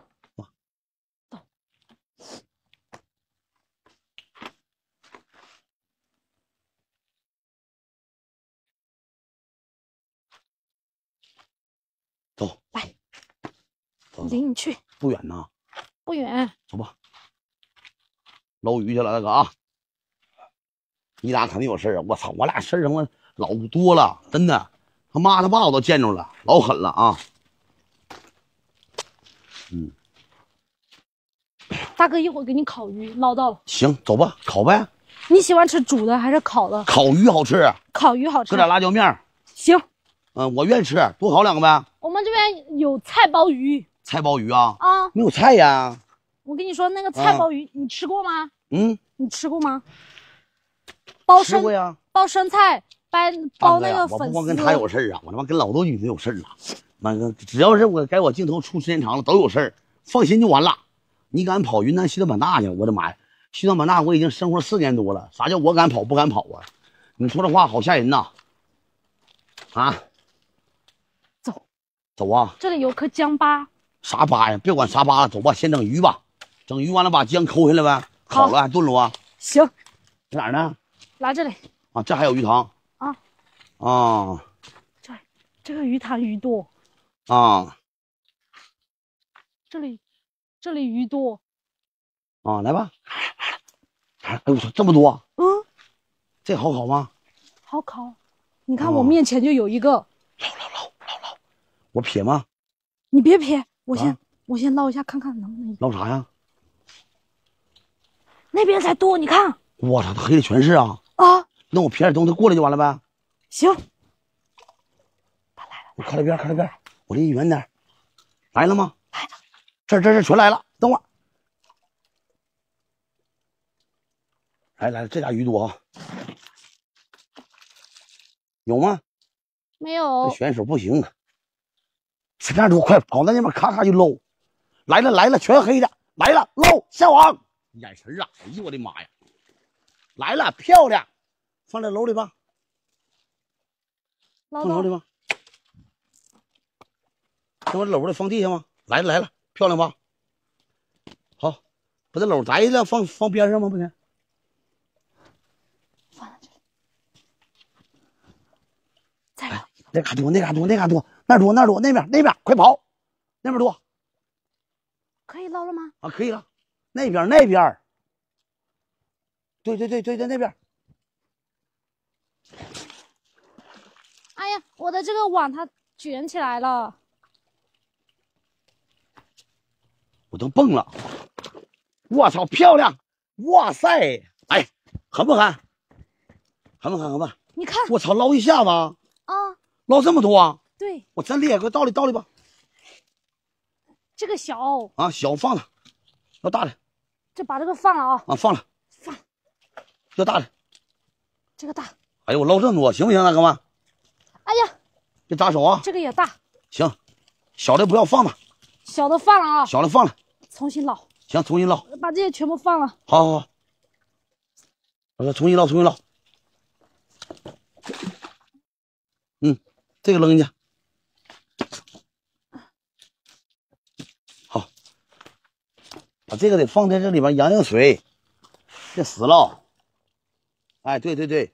Speaker 1: 走来，领你去不远呢，不远，走吧，捞鱼去了，大哥啊，你俩肯定有事儿啊！我操，我俩事儿他妈老多了，真的，他妈他爸我都见着了，老狠了啊！嗯，
Speaker 2: 大哥，一会儿给你烤鱼，捞到了，
Speaker 1: 行走吧，烤呗。
Speaker 2: 你喜欢吃煮的还是烤的？
Speaker 1: 烤鱼好吃，
Speaker 2: 烤鱼好吃，搁点辣
Speaker 1: 椒面行。嗯，我愿意吃，多烤两个呗。
Speaker 2: 我们这边有菜包鱼，
Speaker 1: 菜包鱼啊啊，没有菜呀。
Speaker 2: 我跟你说，那个菜包鱼你吃过吗？嗯，你吃过吗？吃过呀。包生菜，掰包那个粉丝。我不光跟他有事儿
Speaker 1: 啊，我他妈跟老多女的有事儿了。妈的，只要是我在我镜头出时间长了都有事儿，放心就完了。你敢跑云南西双版纳去？我的妈呀，西双版纳我已经生活四年多了。啥叫我敢跑不敢跑啊？你说这话好吓人呐。啊？走啊，
Speaker 2: 这里有颗姜巴，
Speaker 1: 啥巴呀？别管啥巴了，走吧，先整鱼吧。整鱼完了把姜抠下来呗，烤了炖了啊？行，在哪儿呢？来这里啊，这还有鱼塘啊啊，
Speaker 2: 这这个鱼塘鱼多啊，这里这里鱼多
Speaker 1: 啊，来吧，哎我说这么多，嗯，这好烤吗？
Speaker 2: 好烤，你看我面前就有一个。我撇吗？你别撇，我先我先捞一下看看能不能捞啥呀？那边才多，你看，
Speaker 1: 我操，黑的全是啊啊！那我撇点东西过来就完了呗。行，他来了，我靠那边，靠那边，我离你远点。来了吗？来了，这这这全来了。等会儿，来来，这家鱼多啊，有吗？没有，选手不行。随便多快跑那那边咔咔就捞，来了来了，全黑的来了捞下网，
Speaker 2: 眼神啊！哎呦
Speaker 1: 我的妈呀！来了漂亮，放在篓里吧。放楼里吧，这不篓里放地下吗？来了来了漂亮吧？好，把这篓摘了，放放边上吗？不行。再来那嘎多那嘎多那嘎多。那多那多那边那边快跑，那边多。可以捞了吗？啊，可以了。那边那边。对对对对，对，那边。
Speaker 2: 哎呀，我的这个网它卷起来了。
Speaker 1: 我都蹦了。我操，漂亮！哇塞！哎，狠不狠？狠不狠？狠不？你看，我操，捞一下子。啊。捞这么多。对，我真厉害，给我倒里倒里吧。这个小啊，小放了，要大的。
Speaker 2: 这把这个放了啊。
Speaker 1: 啊，放了，放，要大的。这个大。哎呦，我捞这么多，行不行啊，哥们？哎呀，别扎手啊。这个也大。行，小的不要放了。
Speaker 2: 小的放了啊。小的放了。重新捞。行，重新捞。把这些全部放了。
Speaker 1: 好，好，好。我说重新捞，重新捞。嗯，这个扔去。把这个得放在这里边养养水，别死了。哎，对对对，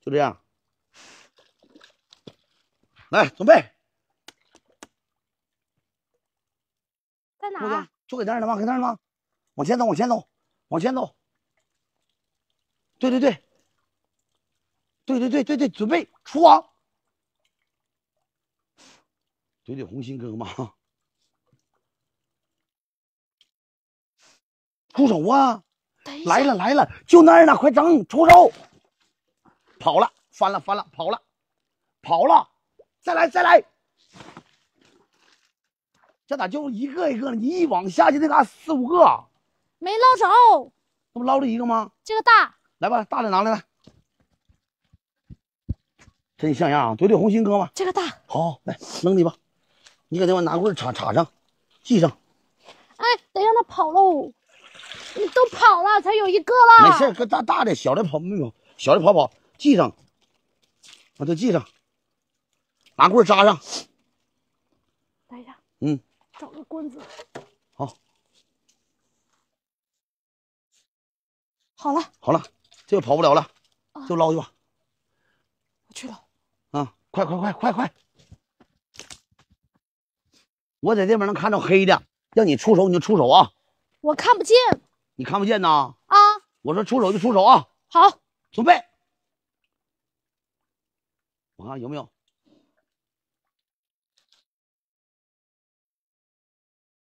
Speaker 1: 就这样。来，准备。在哪？就给那儿吗？给那儿吗？往前走，往前走，往前走。对对对，对对对对对，准备出网。嘴嘴红心哥吗？出手啊！来了来了，就那儿呢，快整，出手！跑了，翻了翻了，跑了，跑了！再来再来！这咋就一个一个呢？你一往下去那嘎四五个，没捞着，那不捞着一个吗？这个大，来吧，大的拿来，来，真像样啊！怼怼红心哥嘛，这个大，好，来，扔你吧，你给那块拿棍插插上，系上。
Speaker 2: 哎，得让他跑喽。你都跑了，才有一个了。没事
Speaker 1: 儿，个大大的，小的跑没跑？小的跑跑，系上，把这系上，拿棍扎上。等一下，嗯，
Speaker 2: 找个棍子。好，好了，
Speaker 1: 好了，这个跑不了了，就捞去吧。我去了。啊，快快快快快！我在这边能看着黑的，让你出手你就出手啊！我看不见。你看不见呐？啊！我
Speaker 2: 说出手就出手啊！好，准备，我看有没有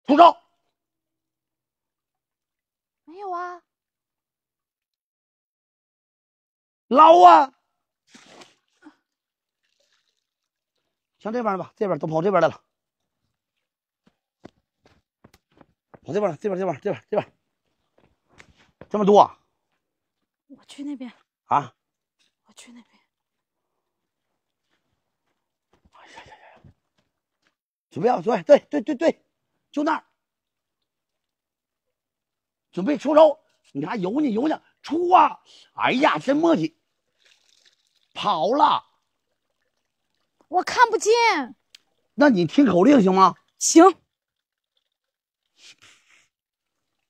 Speaker 2: 出手。没有啊，捞啊！
Speaker 1: 向这边吧，这边都跑这边来了，跑这边这边这边这边这边。这么多，
Speaker 2: 我去那边啊！我去那边。
Speaker 1: 哎呀呀呀！准备，对对对对对，就那儿。准备出手，你还游呢游呢，出啊！哎呀，真墨迹，跑了。
Speaker 2: 我看不见。
Speaker 1: 那你听口令行吗？行。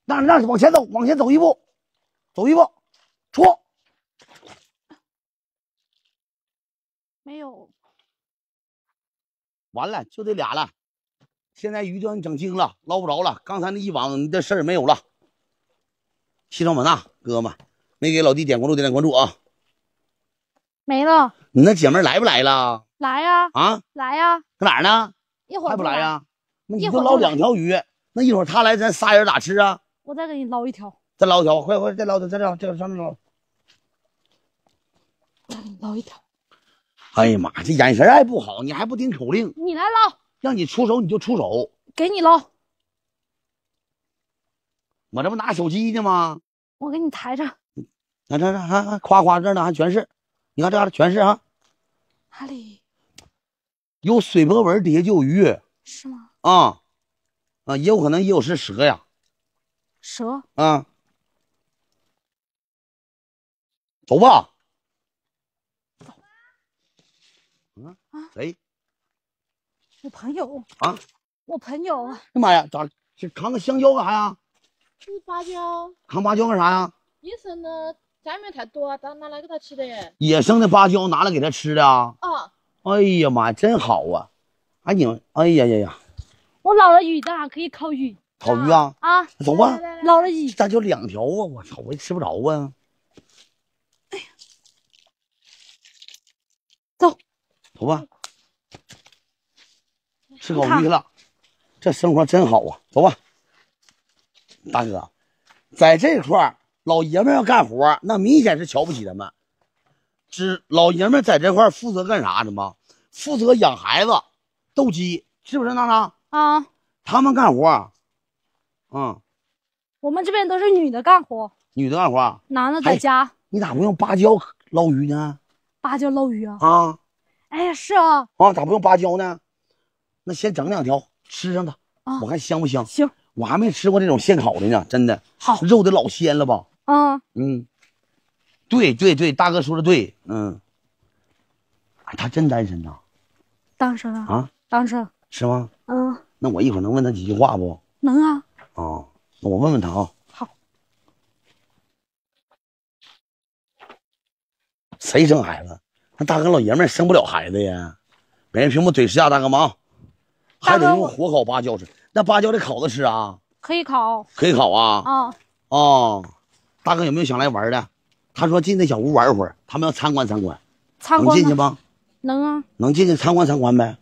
Speaker 1: 那那往前走，往前走一步。走一步，出。没有，完了，就这俩了。现在鱼叫你整精了，捞不着了。刚才那一网，的事儿没有了。西双版纳，哥们，没给老弟点关注，点点关注啊。没了。你那姐妹来不来了？
Speaker 2: 来呀！啊，来呀！搁哪呢？一会儿。还不来呀？那你就捞两
Speaker 1: 条鱼。那一会儿他来，咱仨人咋吃啊？
Speaker 2: 我再给你捞一条。
Speaker 1: 再捞一条，快快再捞一条，再捞，再上那捞。捞一条。哎呀妈，这眼神还不好，你还不听口令。
Speaker 2: 你来捞。
Speaker 1: 让你出手你就出手。给你捞。我这不拿手机呢吗？
Speaker 2: 我给你抬着。
Speaker 1: 那这还还夸夸，这呢还全是。你看这嘎达全是啊。哪里？有水波纹底下就有鱼。是吗？啊。啊，也有可能也有是蛇呀。蛇。啊。走吧，走。嗯啊，谁？
Speaker 2: 我朋友啊，我朋友。哎
Speaker 1: 妈呀，咋？这扛个香蕉干啥呀？
Speaker 2: 这是芭蕉。
Speaker 1: 扛芭蕉干啥呀？
Speaker 2: 野生的家里面太多，咱拿来给他吃的。
Speaker 1: 野生的芭蕉拿来给他吃的啊？啊。哎呀妈呀，真好啊！哎你，哎呀呀呀。
Speaker 2: 我捞了鱼蛋，可以烤鱼。
Speaker 1: 烤鱼啊？啊，走吧。捞了鱼，咋就两条啊？我操，我也吃不着啊。走吧，吃烤鱼了。这生活真好啊！走吧，大哥，在这块老爷们要干活，那明显是瞧不起他们。只老爷们在这块负责干啥的吗？负责养孩子、斗鸡，是不是娜娜？啊，他们干活。嗯，
Speaker 2: 我们这边都是女的干活。
Speaker 1: 女的干活，
Speaker 2: 男的在家。
Speaker 1: 你咋不用芭蕉捞鱼呢？
Speaker 2: 芭蕉捞鱼啊？啊。哎呀，是啊，
Speaker 1: 啊，咋不用芭蕉呢？那先整两条吃上它啊，我看香不香？行，我还没吃过这种现烤的呢，真的。好，肉的老鲜了吧？啊，嗯，对对对，大哥说的对，嗯。啊、他真单身呐？单身啊？啊，单身？是吗？嗯。那我一会儿能问他几句话不？能啊。啊，那我问问他啊。好。谁生孩子？大哥，老爷们生不了孩子呀！每人屏幕怼十下，大哥啊，还得用火烤芭蕉吃，那芭蕉得烤着吃啊？
Speaker 2: 可以烤，
Speaker 1: 可以烤啊！啊啊，大哥有没有想来玩的？他说进那小屋玩一会儿，他们要参观参观。
Speaker 2: 参观能进去吗？能啊。
Speaker 1: 能进去参观参观呗？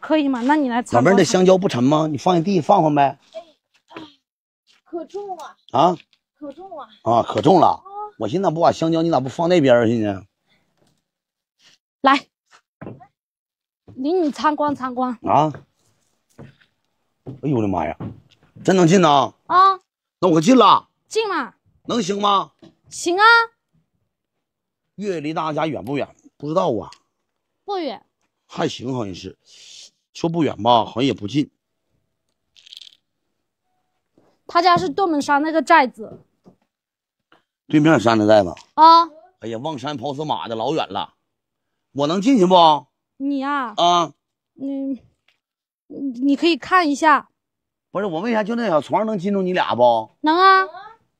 Speaker 2: 可以吗？那你来参观。那边那香
Speaker 1: 蕉不沉吗？你放一地放放呗。
Speaker 2: 可重了啊，可重了
Speaker 1: 啊，可重了！我寻思咋不把香蕉你咋不放那边去呢？
Speaker 2: 来，领你参观参观
Speaker 1: 啊！哎呦我的妈呀，真能进呐！啊，那我进了，进了，能行吗？行啊。月离大家远不远？不知道啊。不远。还行，好像是，说不远吧，好像也不近。
Speaker 2: 他家是断门山那个寨子，
Speaker 1: 对面山的寨子啊。哎呀，望山跑死马的老远了。我能进去不？你呀，啊，
Speaker 2: 你，你你可以看一下。
Speaker 1: 不是我问一下，就那小床能进住你俩不？能啊。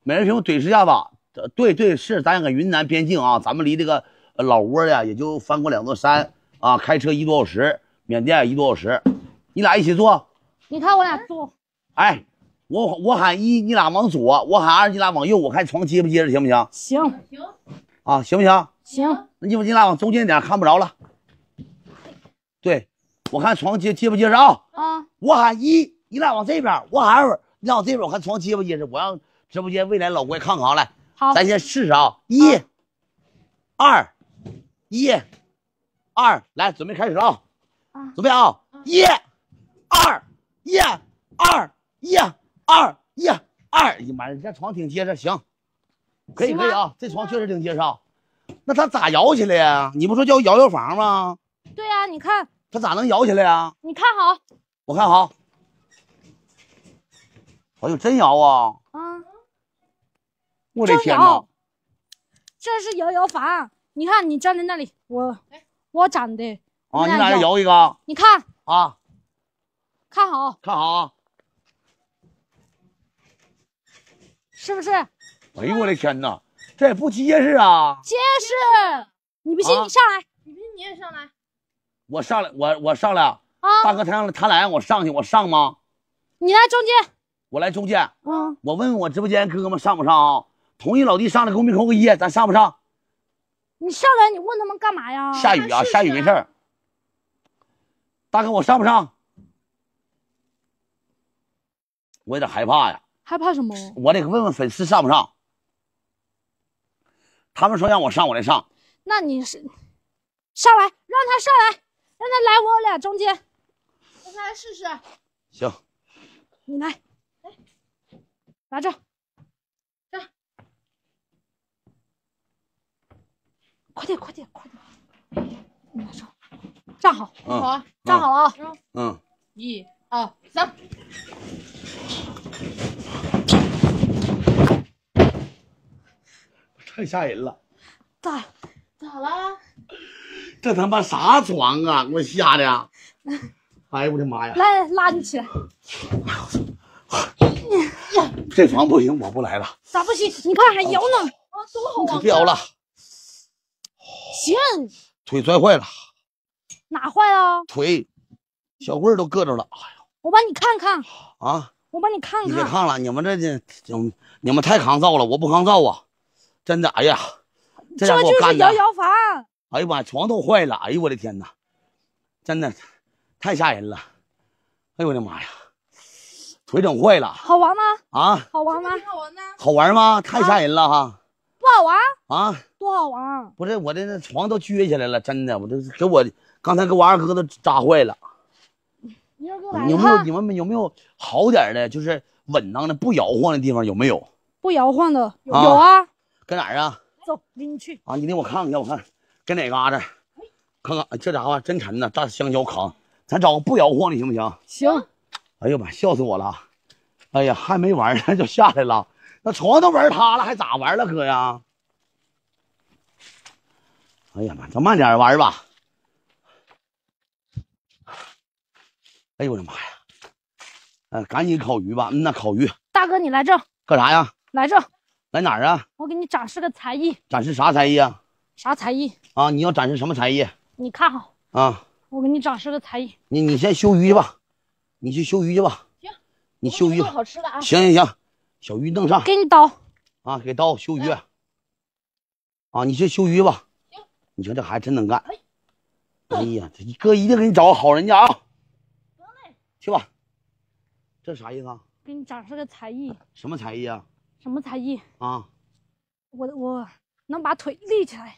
Speaker 1: 美人我怼十下吧。对对，是，咱两个云南边境啊，咱们离这个老挝呀，也就翻过两座山啊，开车一个多小时，缅甸一个多小时。你俩一起坐。
Speaker 2: 你看我俩坐。
Speaker 1: 哎，我我喊一，你俩往左；我喊二，你俩往右。我看床结不结实，行不行？行行。啊，行不行？行，那你们你俩往中间点看不着了。对，我看床结结不结实啊？啊。我喊一，你俩往这边；我喊二，你俩往这边。我看床结不结实？我让直播间未来老郭看看啊。来，好。咱先试试啊，一，二，一，二，来，准备开始啊。啊。准备啊，一，二，一，二，一，二，一，二。哎呀妈呀，这床挺结实，行，可以可以啊，这床确实挺结实啊。那它咋摇起来呀？你不说叫摇摇房吗？
Speaker 2: 对呀，你看
Speaker 1: 它咋能摇起来啊？你看好，我看好。哎呦，真摇啊！啊，我的天哪！
Speaker 2: 这是摇摇房，你看你站在那里，我我站的
Speaker 1: 啊。你俩摇一个，
Speaker 2: 你看啊，看好，看好，是不是？哎
Speaker 1: 呦，我的天哪！这也不结实啊！
Speaker 2: 结实！你不信你上来，你不信你也上来。
Speaker 1: 我上来，我我上来啊！大哥他上来，他来我上去，我上吗？
Speaker 2: 你来中间，我来中间。嗯，
Speaker 1: 我问问我直播间哥们上不上啊？同意老弟上来，公屏扣个一，咱上不上？
Speaker 2: 你上来，你问他们干嘛呀？下雨啊，
Speaker 1: 下雨没事。大哥，我上不上？我有点害怕呀。害怕什么？我得问问粉丝上不上。他们说让我上，我来上。
Speaker 2: 那你是上来，让他上来，让他来我俩中间，让他来试试。行，你来，来，拿着，站，快点，快点，快点，你来上，站好，站好啊，站好了啊，嗯，一，二、三。太吓人了！咋咋了？
Speaker 1: 这他妈啥床啊！给我吓的！哎呦我的妈呀！
Speaker 2: 来拉你起来！
Speaker 1: 哎呀！这床不行，我不来了。
Speaker 2: 咋不行？你看还摇呢！啊，多好啊！不摇了。行。
Speaker 1: 腿摔坏了。
Speaker 2: 哪坏了？
Speaker 1: 腿，小棍儿都硌着了。哎
Speaker 2: 我帮你看看啊！我帮你看看。你别看
Speaker 1: 了，你们这这你们太抗造了，我不抗造啊。真的，哎呀，这就是摇摇房。哎呀妈，床都坏了！哎呦我的天哪，真的太吓人了！哎呦我的妈呀，腿整坏了。好
Speaker 2: 玩吗？啊，好玩吗？好玩吗？
Speaker 1: 好玩吗？太吓人了哈！不好玩啊！
Speaker 2: 多好玩！
Speaker 1: 不是我的那床都撅起来了，真的，我都给我刚才给我二哥都扎坏了。
Speaker 2: 你二哥有没有你
Speaker 1: 们有没有好点的，就是稳当的、不摇晃的地方？有没有
Speaker 2: 不摇晃的？有啊。搁哪儿啊？走，拎你去
Speaker 1: 啊！你领我看看，让我看，搁哪嘎子？看看这家伙真沉呐，大香蕉扛，咱找个不摇晃的行不行？行。哎呀妈，笑死我了！哎呀，还没玩呢 就下来了，那床都玩塌了，还咋玩了哥呀？哎呀妈，咱慢点玩吧。哎呦我的妈呀！嗯，赶紧烤鱼吧。嗯，那烤鱼，
Speaker 2: 大哥你来这干啥呀？来这。来哪儿啊？我给你展示个才艺。
Speaker 1: 展示啥才艺啊？啥才艺啊？你要展示什么才艺？
Speaker 2: 你看好啊！我给你展示个才艺。
Speaker 1: 你你先修鱼去吧，你去修鱼去吧。行，你修鱼。好
Speaker 2: 吃的啊。行行
Speaker 1: 行，小鱼弄上。给你刀。啊，给刀修鱼。啊，你去修鱼吧。行，你瞧这孩子真能干。哎呀，哥一定给你找个好人家啊。行嘞，去吧。这啥意思？啊？
Speaker 2: 给你展示个才艺。
Speaker 1: 什么才艺啊？什么才艺啊？
Speaker 2: 我我能把腿立起来，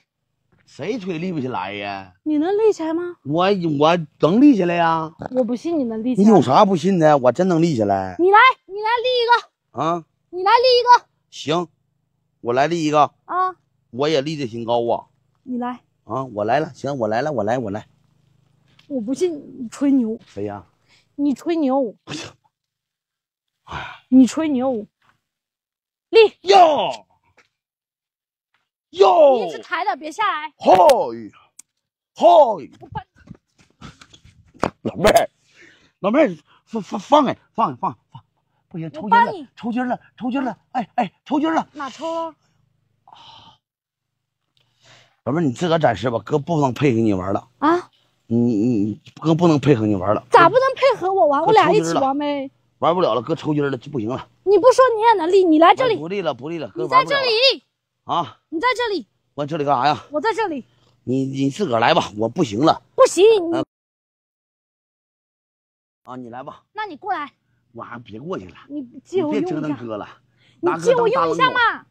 Speaker 1: 谁腿立不起来呀？
Speaker 2: 你能立起来吗？
Speaker 1: 我我能立起来呀！
Speaker 2: 我不信你能立起来。你有
Speaker 1: 啥不信的？我真能立起来。你
Speaker 2: 来，你来立一个啊！你来立一个，
Speaker 1: 行，我来立一个啊！我也立得挺高啊！你来啊！我来了，行，我来了，我来，我来。
Speaker 2: 我不信你吹牛。谁呀？你吹牛。哎呀，你吹牛。立哟哟！一直抬着，别下来！嗨嗨！
Speaker 1: 老妹儿，老妹儿放放放开，放开，放不行，抽筋了，抽筋了，抽筋了！哎哎，抽筋了！哪抽了？老妹儿，你自个展示吧，哥不能配合你玩了啊！你你哥不能配合你玩了？咋不能
Speaker 2: 配合我玩？我俩一起玩呗。
Speaker 1: 玩不了了，哥抽筋了，就不行了。
Speaker 2: 你不说你也能立，你来这里。不
Speaker 1: 立了，不立了，哥了。你在这里啊？你在这里？我在这里干啥呀？我在这里。你你自个儿来吧，我不行了。
Speaker 2: 不行，你
Speaker 1: 啊，你来吧。那你过来。我还别过去了。你
Speaker 2: 借别折腾哥了。你借我用一下嘛。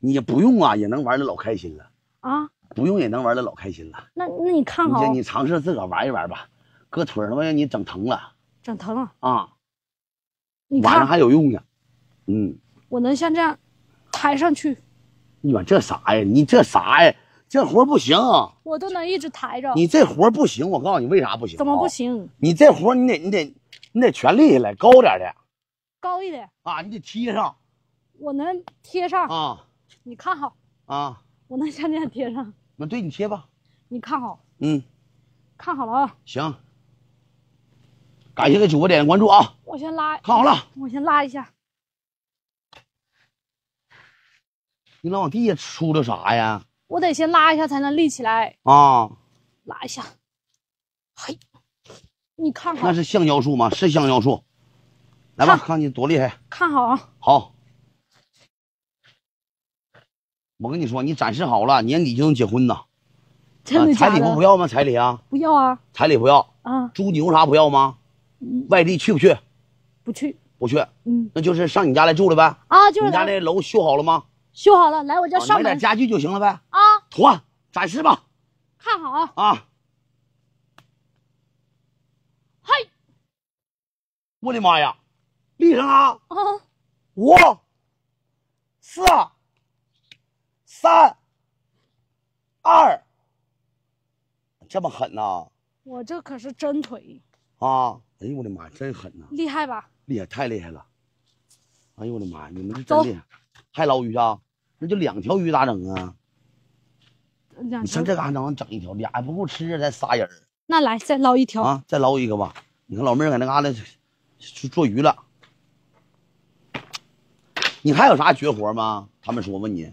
Speaker 1: 你不用啊，也能玩的老开心了啊。不用也能玩的老开心了。
Speaker 2: 那那你看哈，你
Speaker 1: 尝试自个儿玩一玩吧。哥腿他妈让你整疼了。整疼了。啊。晚上还有用呢，嗯，
Speaker 2: 我能像这样抬上去。
Speaker 1: 你妈这啥呀？你这啥呀？这活不行。
Speaker 2: 我都能一直抬着。你这活
Speaker 1: 不行，我告诉你为啥不行？怎么不行？你这活你得你得你得全立起来，高点的。
Speaker 2: 高一点啊，你得贴上。我能贴上啊。你看好啊，我能像这样贴上。
Speaker 1: 那对你贴吧。你看好，嗯，
Speaker 2: 看好了啊。
Speaker 1: 行。感谢给主播点点关注啊！
Speaker 2: 我先拉，看好了，我先拉一下。
Speaker 1: 你老往地下出着啥呀？
Speaker 2: 我得先拉一下才能立起来啊！拉一下，嘿，你看看，那是
Speaker 1: 橡胶树吗？是橡胶树。来吧，看你多厉害。看好啊！好。我跟你说，你展示好了，年底就能结婚呢。
Speaker 2: 真的？彩礼不不
Speaker 1: 要吗？彩礼啊？不要啊！彩礼不要啊？猪，牛啥不要吗？外地去不去？不去，不去。嗯，那就是上你家来住了呗。啊，就是。你家那楼修好了吗？
Speaker 2: 修好了，来我家上门。买点家
Speaker 1: 具就行了呗。啊，妥，展示吧。看好啊。啊。嘿。我的妈呀！
Speaker 2: 立正啊。啊。五。四。
Speaker 1: 三。二。这么狠呐！
Speaker 2: 我这可是真腿。
Speaker 1: 啊。哎呦我的妈，真狠呐！
Speaker 2: 厉害吧？
Speaker 1: 厉害，太厉害了！哎呦我的妈，你们这真厉害！还捞鱼啊？那就两条鱼咋整啊？
Speaker 2: 你上这嘎
Speaker 1: 能整一条，俩不够吃，咱仨人。
Speaker 2: 那来再捞一条
Speaker 1: 啊！再捞一个吧。你看老妹儿搁那嘎达去做鱼了。你还有啥绝活吗？他们说问你？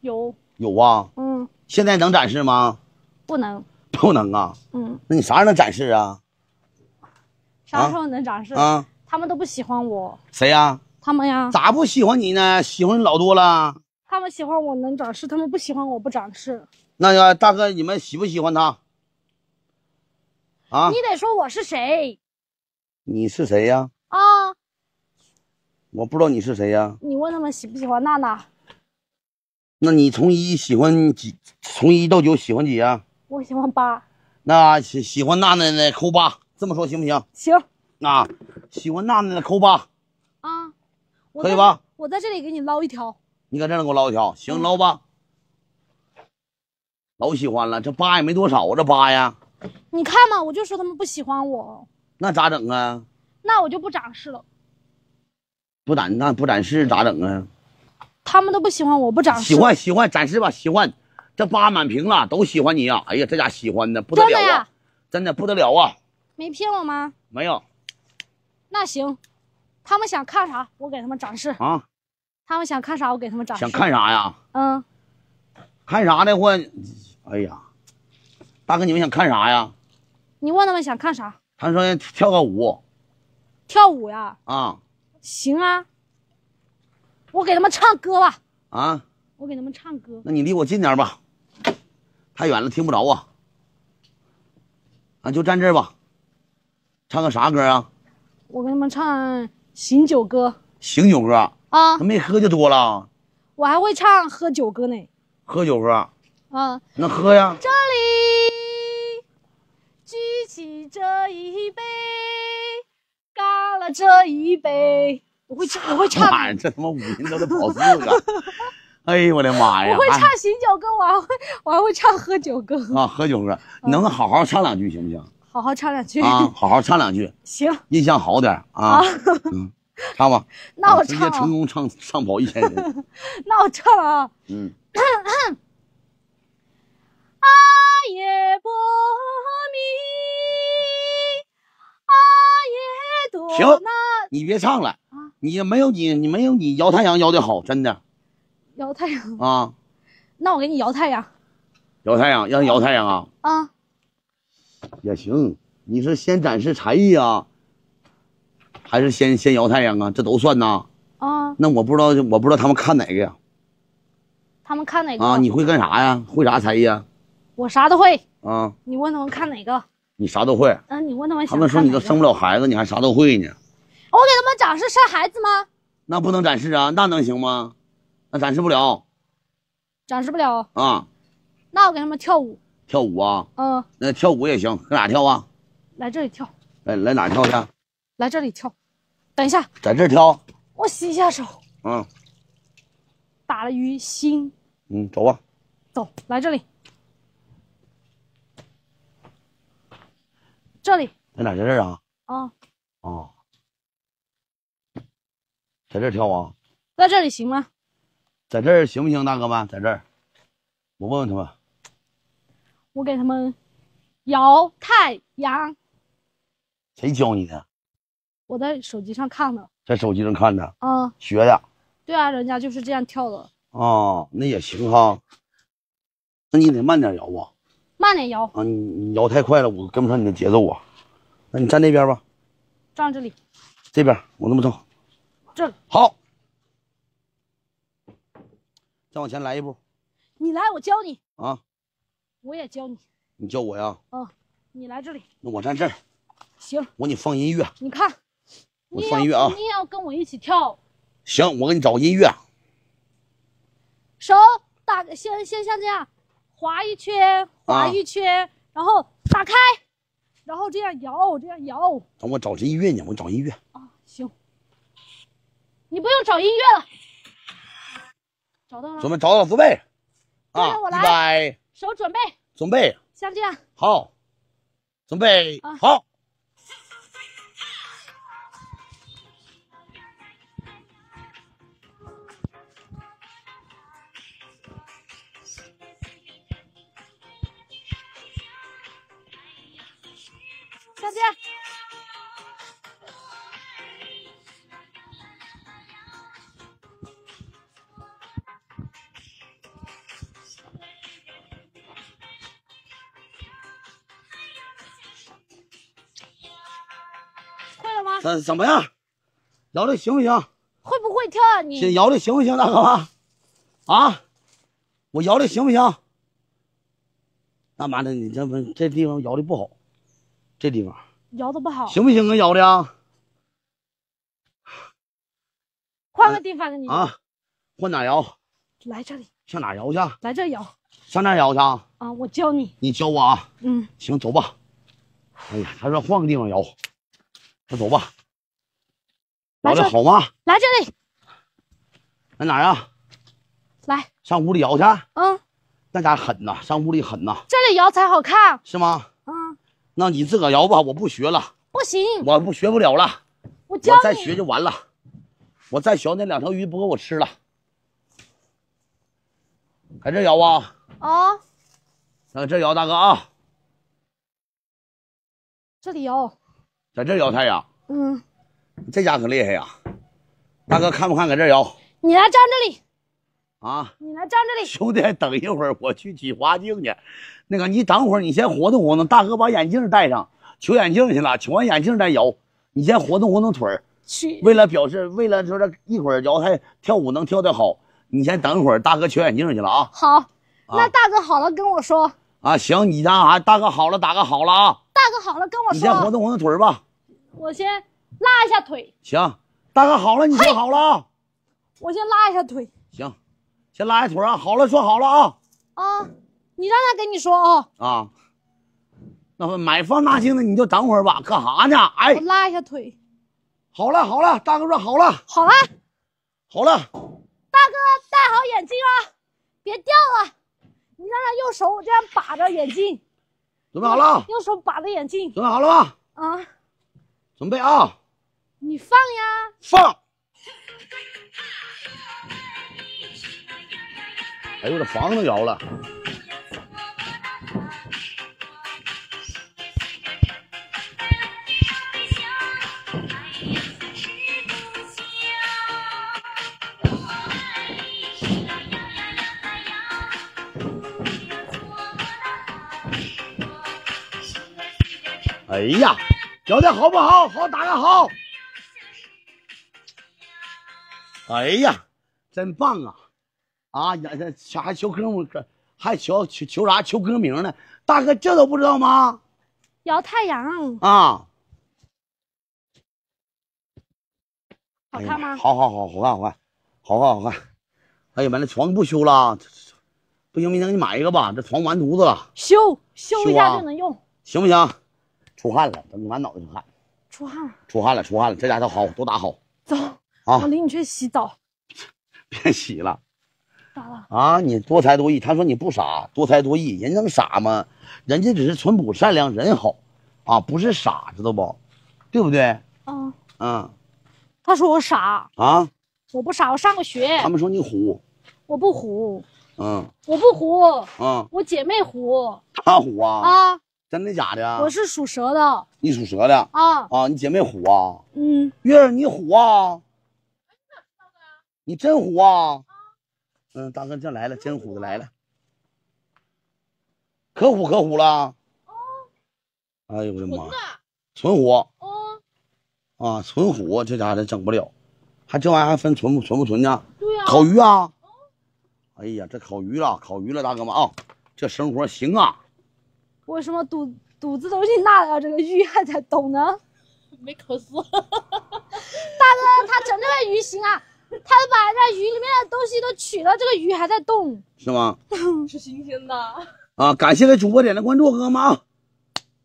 Speaker 1: 有。有啊。嗯。现在能展示吗？不能。不能啊。嗯。那你啥时候能展示啊？
Speaker 2: 时候能长势啊？他们都不喜欢我。谁呀？他们呀。
Speaker 1: 咋不喜欢你呢？喜欢你老多了。
Speaker 2: 他们喜欢我能长势，他们不喜欢我不长势。
Speaker 1: 那个大哥，你们喜不喜欢他？啊？你
Speaker 2: 得说我是谁。
Speaker 1: 你是谁呀？啊。我不知道你是谁呀。
Speaker 2: 你问他们喜不喜欢娜娜。
Speaker 1: 那你从一喜欢几？从一到九喜欢几呀？
Speaker 2: 我喜欢八。
Speaker 1: 那喜喜欢娜娜的扣八。这么说行不行？行，那喜欢娜娜的扣八，
Speaker 2: 啊，可以吧？我在这里给你捞一条，
Speaker 1: 你搁这里给我捞一条，行捞吧。老喜欢了，这八也没多少，我这八呀。
Speaker 2: 你看嘛，我就说他们不喜欢我，
Speaker 1: 那咋整啊？
Speaker 2: 那我就不展示了。
Speaker 1: 不展那不展示咋整啊？
Speaker 2: 他们都不喜欢我，不展示。喜欢
Speaker 1: 喜欢展示吧，喜欢，这八满屏了，都喜欢你呀！哎呀，这家喜欢的不得了啊！真的不得了啊！
Speaker 2: 没骗我吗？没有。那行，他们想看啥，我给他们展示。啊，他们想看啥，我给他们展示。想看啥呀？嗯，
Speaker 1: 看啥的话，哎呀，大哥，你们想看啥呀？
Speaker 2: 你问他们想看啥。
Speaker 1: 他说跳个舞。
Speaker 2: 跳舞呀？啊。行啊，我给他们唱歌吧。啊。我给他们唱歌。
Speaker 1: 那你离我近点吧，太远了听不着啊。啊，就站这吧。唱个啥歌啊？
Speaker 2: 我跟你们唱醒酒歌。
Speaker 1: 醒酒歌啊？他没喝就多了。
Speaker 2: 我还会唱喝酒歌呢。
Speaker 1: 喝酒歌啊？
Speaker 2: 那喝呀。这里举起这一杯，干了这一杯。我
Speaker 1: 会，唱，我会唱。这他妈五音都得跑四个。哎呦我的妈呀！我会唱
Speaker 2: 醒酒歌，我还会，我还会唱喝酒歌。
Speaker 1: 啊，喝酒歌，你能好好唱两句行不行？
Speaker 2: 好好唱两句啊！
Speaker 1: 好好唱两句，行，印象好点啊。嗯，唱吧。那我唱。直接成功唱唱跑一千人。
Speaker 2: 那我唱了啊。嗯。啊也波咪，啊也多。行，你别唱了啊！
Speaker 1: 你没有你，你没有你摇太阳摇的好，真的。
Speaker 2: 摇太阳。啊。那我给你摇太阳。
Speaker 1: 摇太阳，让摇太阳啊。啊。也行，你是先展示才艺啊，还是先先摇太阳啊？这都算呐。啊，那我不知道，我不知道他们看哪个呀？
Speaker 2: 他们看哪个啊？你会
Speaker 1: 干啥呀？会啥才艺啊？
Speaker 2: 我啥都会啊。你问他们看哪个？
Speaker 1: 你啥都会。
Speaker 2: 嗯，你问他们。他们说你都生
Speaker 1: 不了孩子，你还啥都会呢？
Speaker 2: 我给他们展示生孩子吗？
Speaker 1: 那不能展示啊，那能行吗？那展示不了。
Speaker 2: 展示不了啊？那我给他们跳舞。跳舞啊，嗯，
Speaker 1: 那跳舞也行，搁哪跳啊？来这里跳，来来哪跳去？
Speaker 2: 来这里跳，等一下，在这跳，我洗一下手，嗯，打了鱼腥，嗯，走吧，走，来这里，这里，
Speaker 1: 在哪？在这儿啊，啊哦。在这跳啊，
Speaker 2: 在这里行吗？
Speaker 1: 在这儿行不行，大哥们？在这儿，我问问他们。
Speaker 2: 我给他们摇太阳。
Speaker 1: 谁教你的？
Speaker 2: 我在手机上看的。
Speaker 1: 在手机上看的。嗯。学的。
Speaker 2: 对啊，人家就是这样跳的。
Speaker 1: 啊，那也行哈。那你得慢点摇啊。慢点摇。啊，你你摇太快了，我跟不上你的节奏啊。那你站那边吧。站这里。这边，我那么走。这。好。再往前来一步。
Speaker 2: 你来，我教你。啊。我也教你，
Speaker 1: 你教我呀？
Speaker 2: 嗯，你来这里。那我站这儿。行，
Speaker 1: 我给你放音乐。
Speaker 2: 你看，我放音乐啊！你也要跟我一起跳。
Speaker 1: 行，我给你找音乐。
Speaker 2: 手打先先像这样，划一圈，划一圈，然后打开，然后这样摇，这样摇。
Speaker 1: 等我找音乐呢，我找音乐。啊，
Speaker 2: 行。你不用找音乐了，找到了。准备
Speaker 1: 找到准备。啊，我来。手准备，准备，像这样，好，准备，好，下不去怎么样，摇的行不行？
Speaker 2: 会不会跳啊？你先摇的行不行，大哥
Speaker 1: 啊，我摇的行不行？那妈的，你这不这地方摇的不好，这地方
Speaker 2: 摇的不好，行
Speaker 1: 不行啊？摇的，
Speaker 2: 换个地方你啊，换哪摇？来这里，上哪摇去？来这摇，
Speaker 1: 上那摇去啊？
Speaker 2: 啊，我教你，
Speaker 1: 你教我啊？嗯，行走吧。哎呀，他说换个地方摇。那走吧，摇的好吗？来这里，来哪啊？来上屋里摇去。嗯，那咋狠呐？上屋里狠呐？
Speaker 2: 这里摇才好看。是吗？嗯。
Speaker 1: 那你自个摇吧，我不学了。不行，我不学不了了。
Speaker 2: 我再学
Speaker 1: 就完了。我再学那两条鱼不够我吃了。在这摇啊！啊。在这摇，大哥啊。这里摇。在这摇太阳。嗯，这家可厉害呀！大哥看不看？搁这摇？
Speaker 2: 你来站这里啊！你来站这里。兄弟，
Speaker 1: 等一会儿，我去取花镜去。那个，你等会儿，你先活动活动。大哥把眼镜戴上，取眼镜去了，取完眼镜再摇。你先活动活动腿。去。为了表示，为了说这一会儿摇台跳舞能跳得好，你先等一会儿。大哥取眼镜去了啊。
Speaker 2: 好，那大哥好了跟我说。
Speaker 1: 啊，行，你家啊，大哥好了，打个好了啊。
Speaker 2: 大哥好了，跟我说。你先活
Speaker 1: 动活动腿吧。
Speaker 2: 我先拉一下腿。行，大
Speaker 1: 哥好了，你说好了啊。
Speaker 2: 我先拉一下腿。
Speaker 1: 行，先拉一下腿啊。好了，说好了啊。
Speaker 2: 啊，你让他跟你说啊。
Speaker 1: 啊，那买放大镜的你就等会儿吧。干哈呢？
Speaker 2: 哎，我拉一下腿。好了好了，大
Speaker 1: 哥说好了。好了，好了，大
Speaker 2: 哥戴好眼镜啊，别掉了。你让他用手这样把着眼镜。准备好了，用手把着眼镜。准备好了吗？啊，
Speaker 1: 准备啊！
Speaker 2: 你放呀！放。
Speaker 1: 哎呦，这房子摇了。哎呀，摇的好不好？好，打个好。哎呀，真棒啊！啊，呀，那还求哥们，还求求求啥？求歌名呢？大哥，这都不知道吗？
Speaker 2: 摇太阳
Speaker 1: 啊，好看吗？好好好，好看，好看，好看，好看。哎呀，妈，那床不修了，不行，明天给你买一个吧，这床完犊子了。修修一下就能用，行不行？出汗了，你满脑袋是汗。出汗，了。出汗了，出汗了，这家伙都好，都打好。
Speaker 2: 走啊，我领你去洗澡。
Speaker 1: 别洗了。咋了？啊，你多才多艺。他说你不傻，多才多艺，人能傻吗？人家只是淳朴善良，人好啊，不是傻，知道不？对不对？啊。嗯。
Speaker 2: 他说我傻啊。我不傻，我上过学。他们
Speaker 1: 说你虎。
Speaker 2: 我不虎。嗯。我不虎。嗯。我姐妹虎。
Speaker 1: 他虎啊。啊。真的假的？我是
Speaker 2: 属蛇的。
Speaker 1: 你属蛇的啊？啊，你姐妹虎啊？嗯，月儿你虎啊？你真虎啊？嗯，大哥这来了，真虎的来了，可虎可虎了。哎呦我的妈！纯虎。啊，纯虎，这家伙整不了，还这玩意还分纯不纯不纯呢？
Speaker 2: 对啊。烤鱼啊！
Speaker 1: 哎呀，这烤鱼了，烤鱼了，大哥们啊，这生活行啊。
Speaker 2: 为什么肚肚子都已经烂了，这个鱼还在动呢？没口死，大哥，他整这个鱼行啊，他把这鱼里面的东西都取了，这个鱼还在动，是吗？是新鲜的
Speaker 1: 啊！感谢给主播点的关注，哥们 i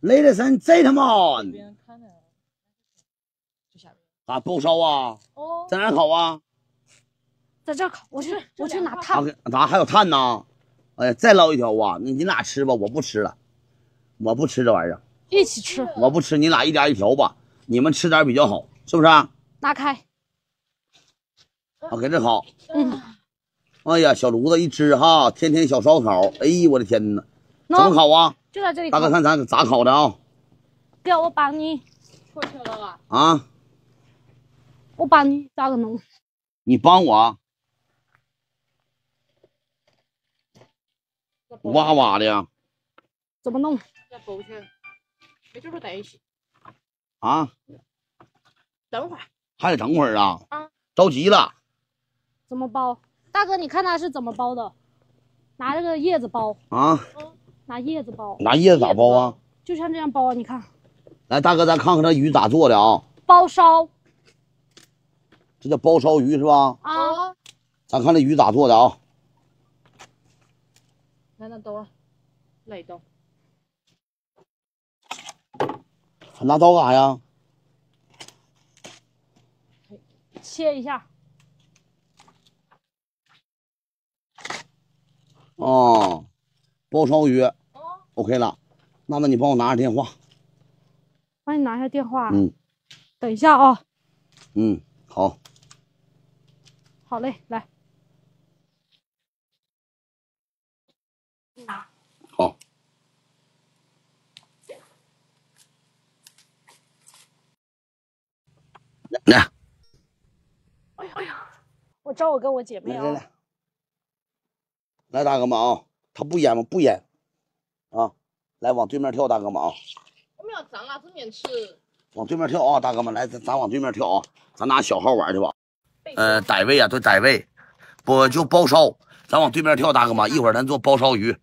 Speaker 1: 雷的神 n 他妈啊！n t l e m e n 啊！爆烧啊！哦，在哪烤啊？
Speaker 2: 在这烤，我去，我去拿炭。
Speaker 1: 咋还有炭呢？哎呀，再捞一条啊！你你俩吃吧，我不吃了。我不吃这玩意儿，一起吃。我不吃，你俩一家一条吧。你们吃点比较好，是不是？拿开。我搁这烤。嗯。哎呀，小炉子一吃哈，天天小烧烤。哎呀，我的天哪！
Speaker 2: 怎么烤啊？就在这里。大哥，看咱
Speaker 1: 咋烤的啊？
Speaker 2: 哥，我帮你过去了啊。啊。我帮你咋个弄？
Speaker 1: 你帮我。哇哇的。
Speaker 2: 怎么弄？包去，没准儿待一起。啊？等会儿。
Speaker 1: 还得等会儿啊？啊。着急了。
Speaker 2: 怎么包？大哥，你看他是怎么包的？拿这个叶子包。啊。拿叶子包。拿
Speaker 1: 叶子咋包啊？
Speaker 2: 就像这样包，你看。
Speaker 1: 来，大哥，咱看看这鱼咋做的啊？
Speaker 2: 包烧。
Speaker 1: 这叫包烧鱼是吧？啊。咱看这鱼咋做的啊？
Speaker 2: 来，那啊，来一兜。
Speaker 1: 拿刀干啥呀？
Speaker 2: 切一下。
Speaker 1: 哦，包烧鱼。OK 了，娜娜，你帮我拿下电话。
Speaker 2: 帮你拿下电话。嗯。等一下啊。
Speaker 1: 嗯，好。
Speaker 2: 好嘞，来。来！哎呀哎呀，我找我跟我姐妹啊！来来来，
Speaker 1: 来大哥们啊，他不淹吗？不淹啊！来往对面跳，大哥们啊！
Speaker 2: 我们要蘸辣面吃。
Speaker 1: 往对面跳啊，大哥们，来咱咱往对面跳啊，咱拿小号玩去吧。呃，傣味啊，对傣味，不就包烧？咱往对面跳，大哥们，一会儿咱做包烧鱼。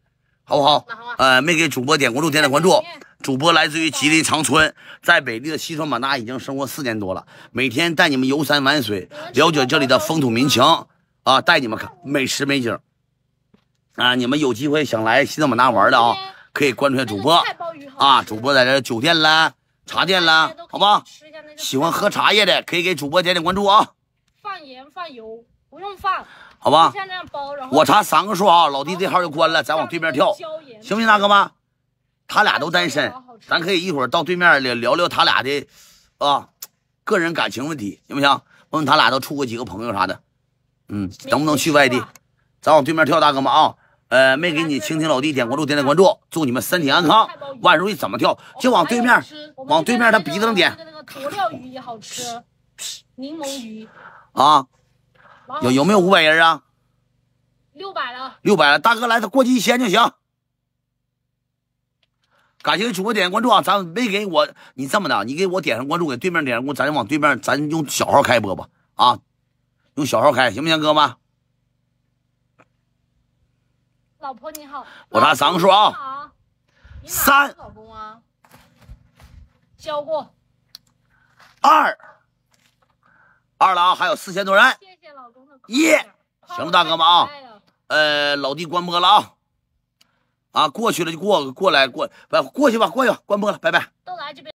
Speaker 1: 好不好？呃，没给主播点关注，点点关注。主播来自于吉林长春，在北地的西双版纳已经生活四年多了，每天带你们游山玩水，了解这里的风土民情啊，带你们看美食美景啊。你们有机会想来西双版纳玩的啊，可以关注下主播啊。主播在这酒店啦、茶店啦，好吧？喜欢喝茶叶的可以给主播点点关注啊。放盐放
Speaker 2: 油不用放。好吧，我查
Speaker 1: 三个数啊，老弟这号就关了，咱往对面跳，行不行，大哥们？他俩都单身，咱可以一会儿到对面聊聊聊他俩的，啊，个人感情问题行不行？问问他俩都处过几个朋友啥的，嗯，能不能去外地？咱往对面跳，大哥们啊，呃，没给你倾听老弟点关注，点点关注，祝你们身体安康，万如意。怎么跳就往对面，
Speaker 2: 往对面他鼻
Speaker 1: 子上点。那
Speaker 2: 个鱼也好吃，柠檬鱼
Speaker 1: 啊。有有没有五百人啊？六百了，六百了，大哥来，他过去一千就行。感谢主播点关注啊，咱没给我，你这么的，你给我点上关注，给对面点上关注，咱就往对面，咱用小号开播吧啊，用小号开行不行，哥们？
Speaker 2: 老婆你好，
Speaker 1: 我拿三个数啊，三，老公啊，二，二了啊，还有四千多人。一，行了，大哥们啊，呃，老弟关播了啊，啊，过去了就过过来过，不过去吧，过去吧，关播了，拜拜，
Speaker 2: 都来这边。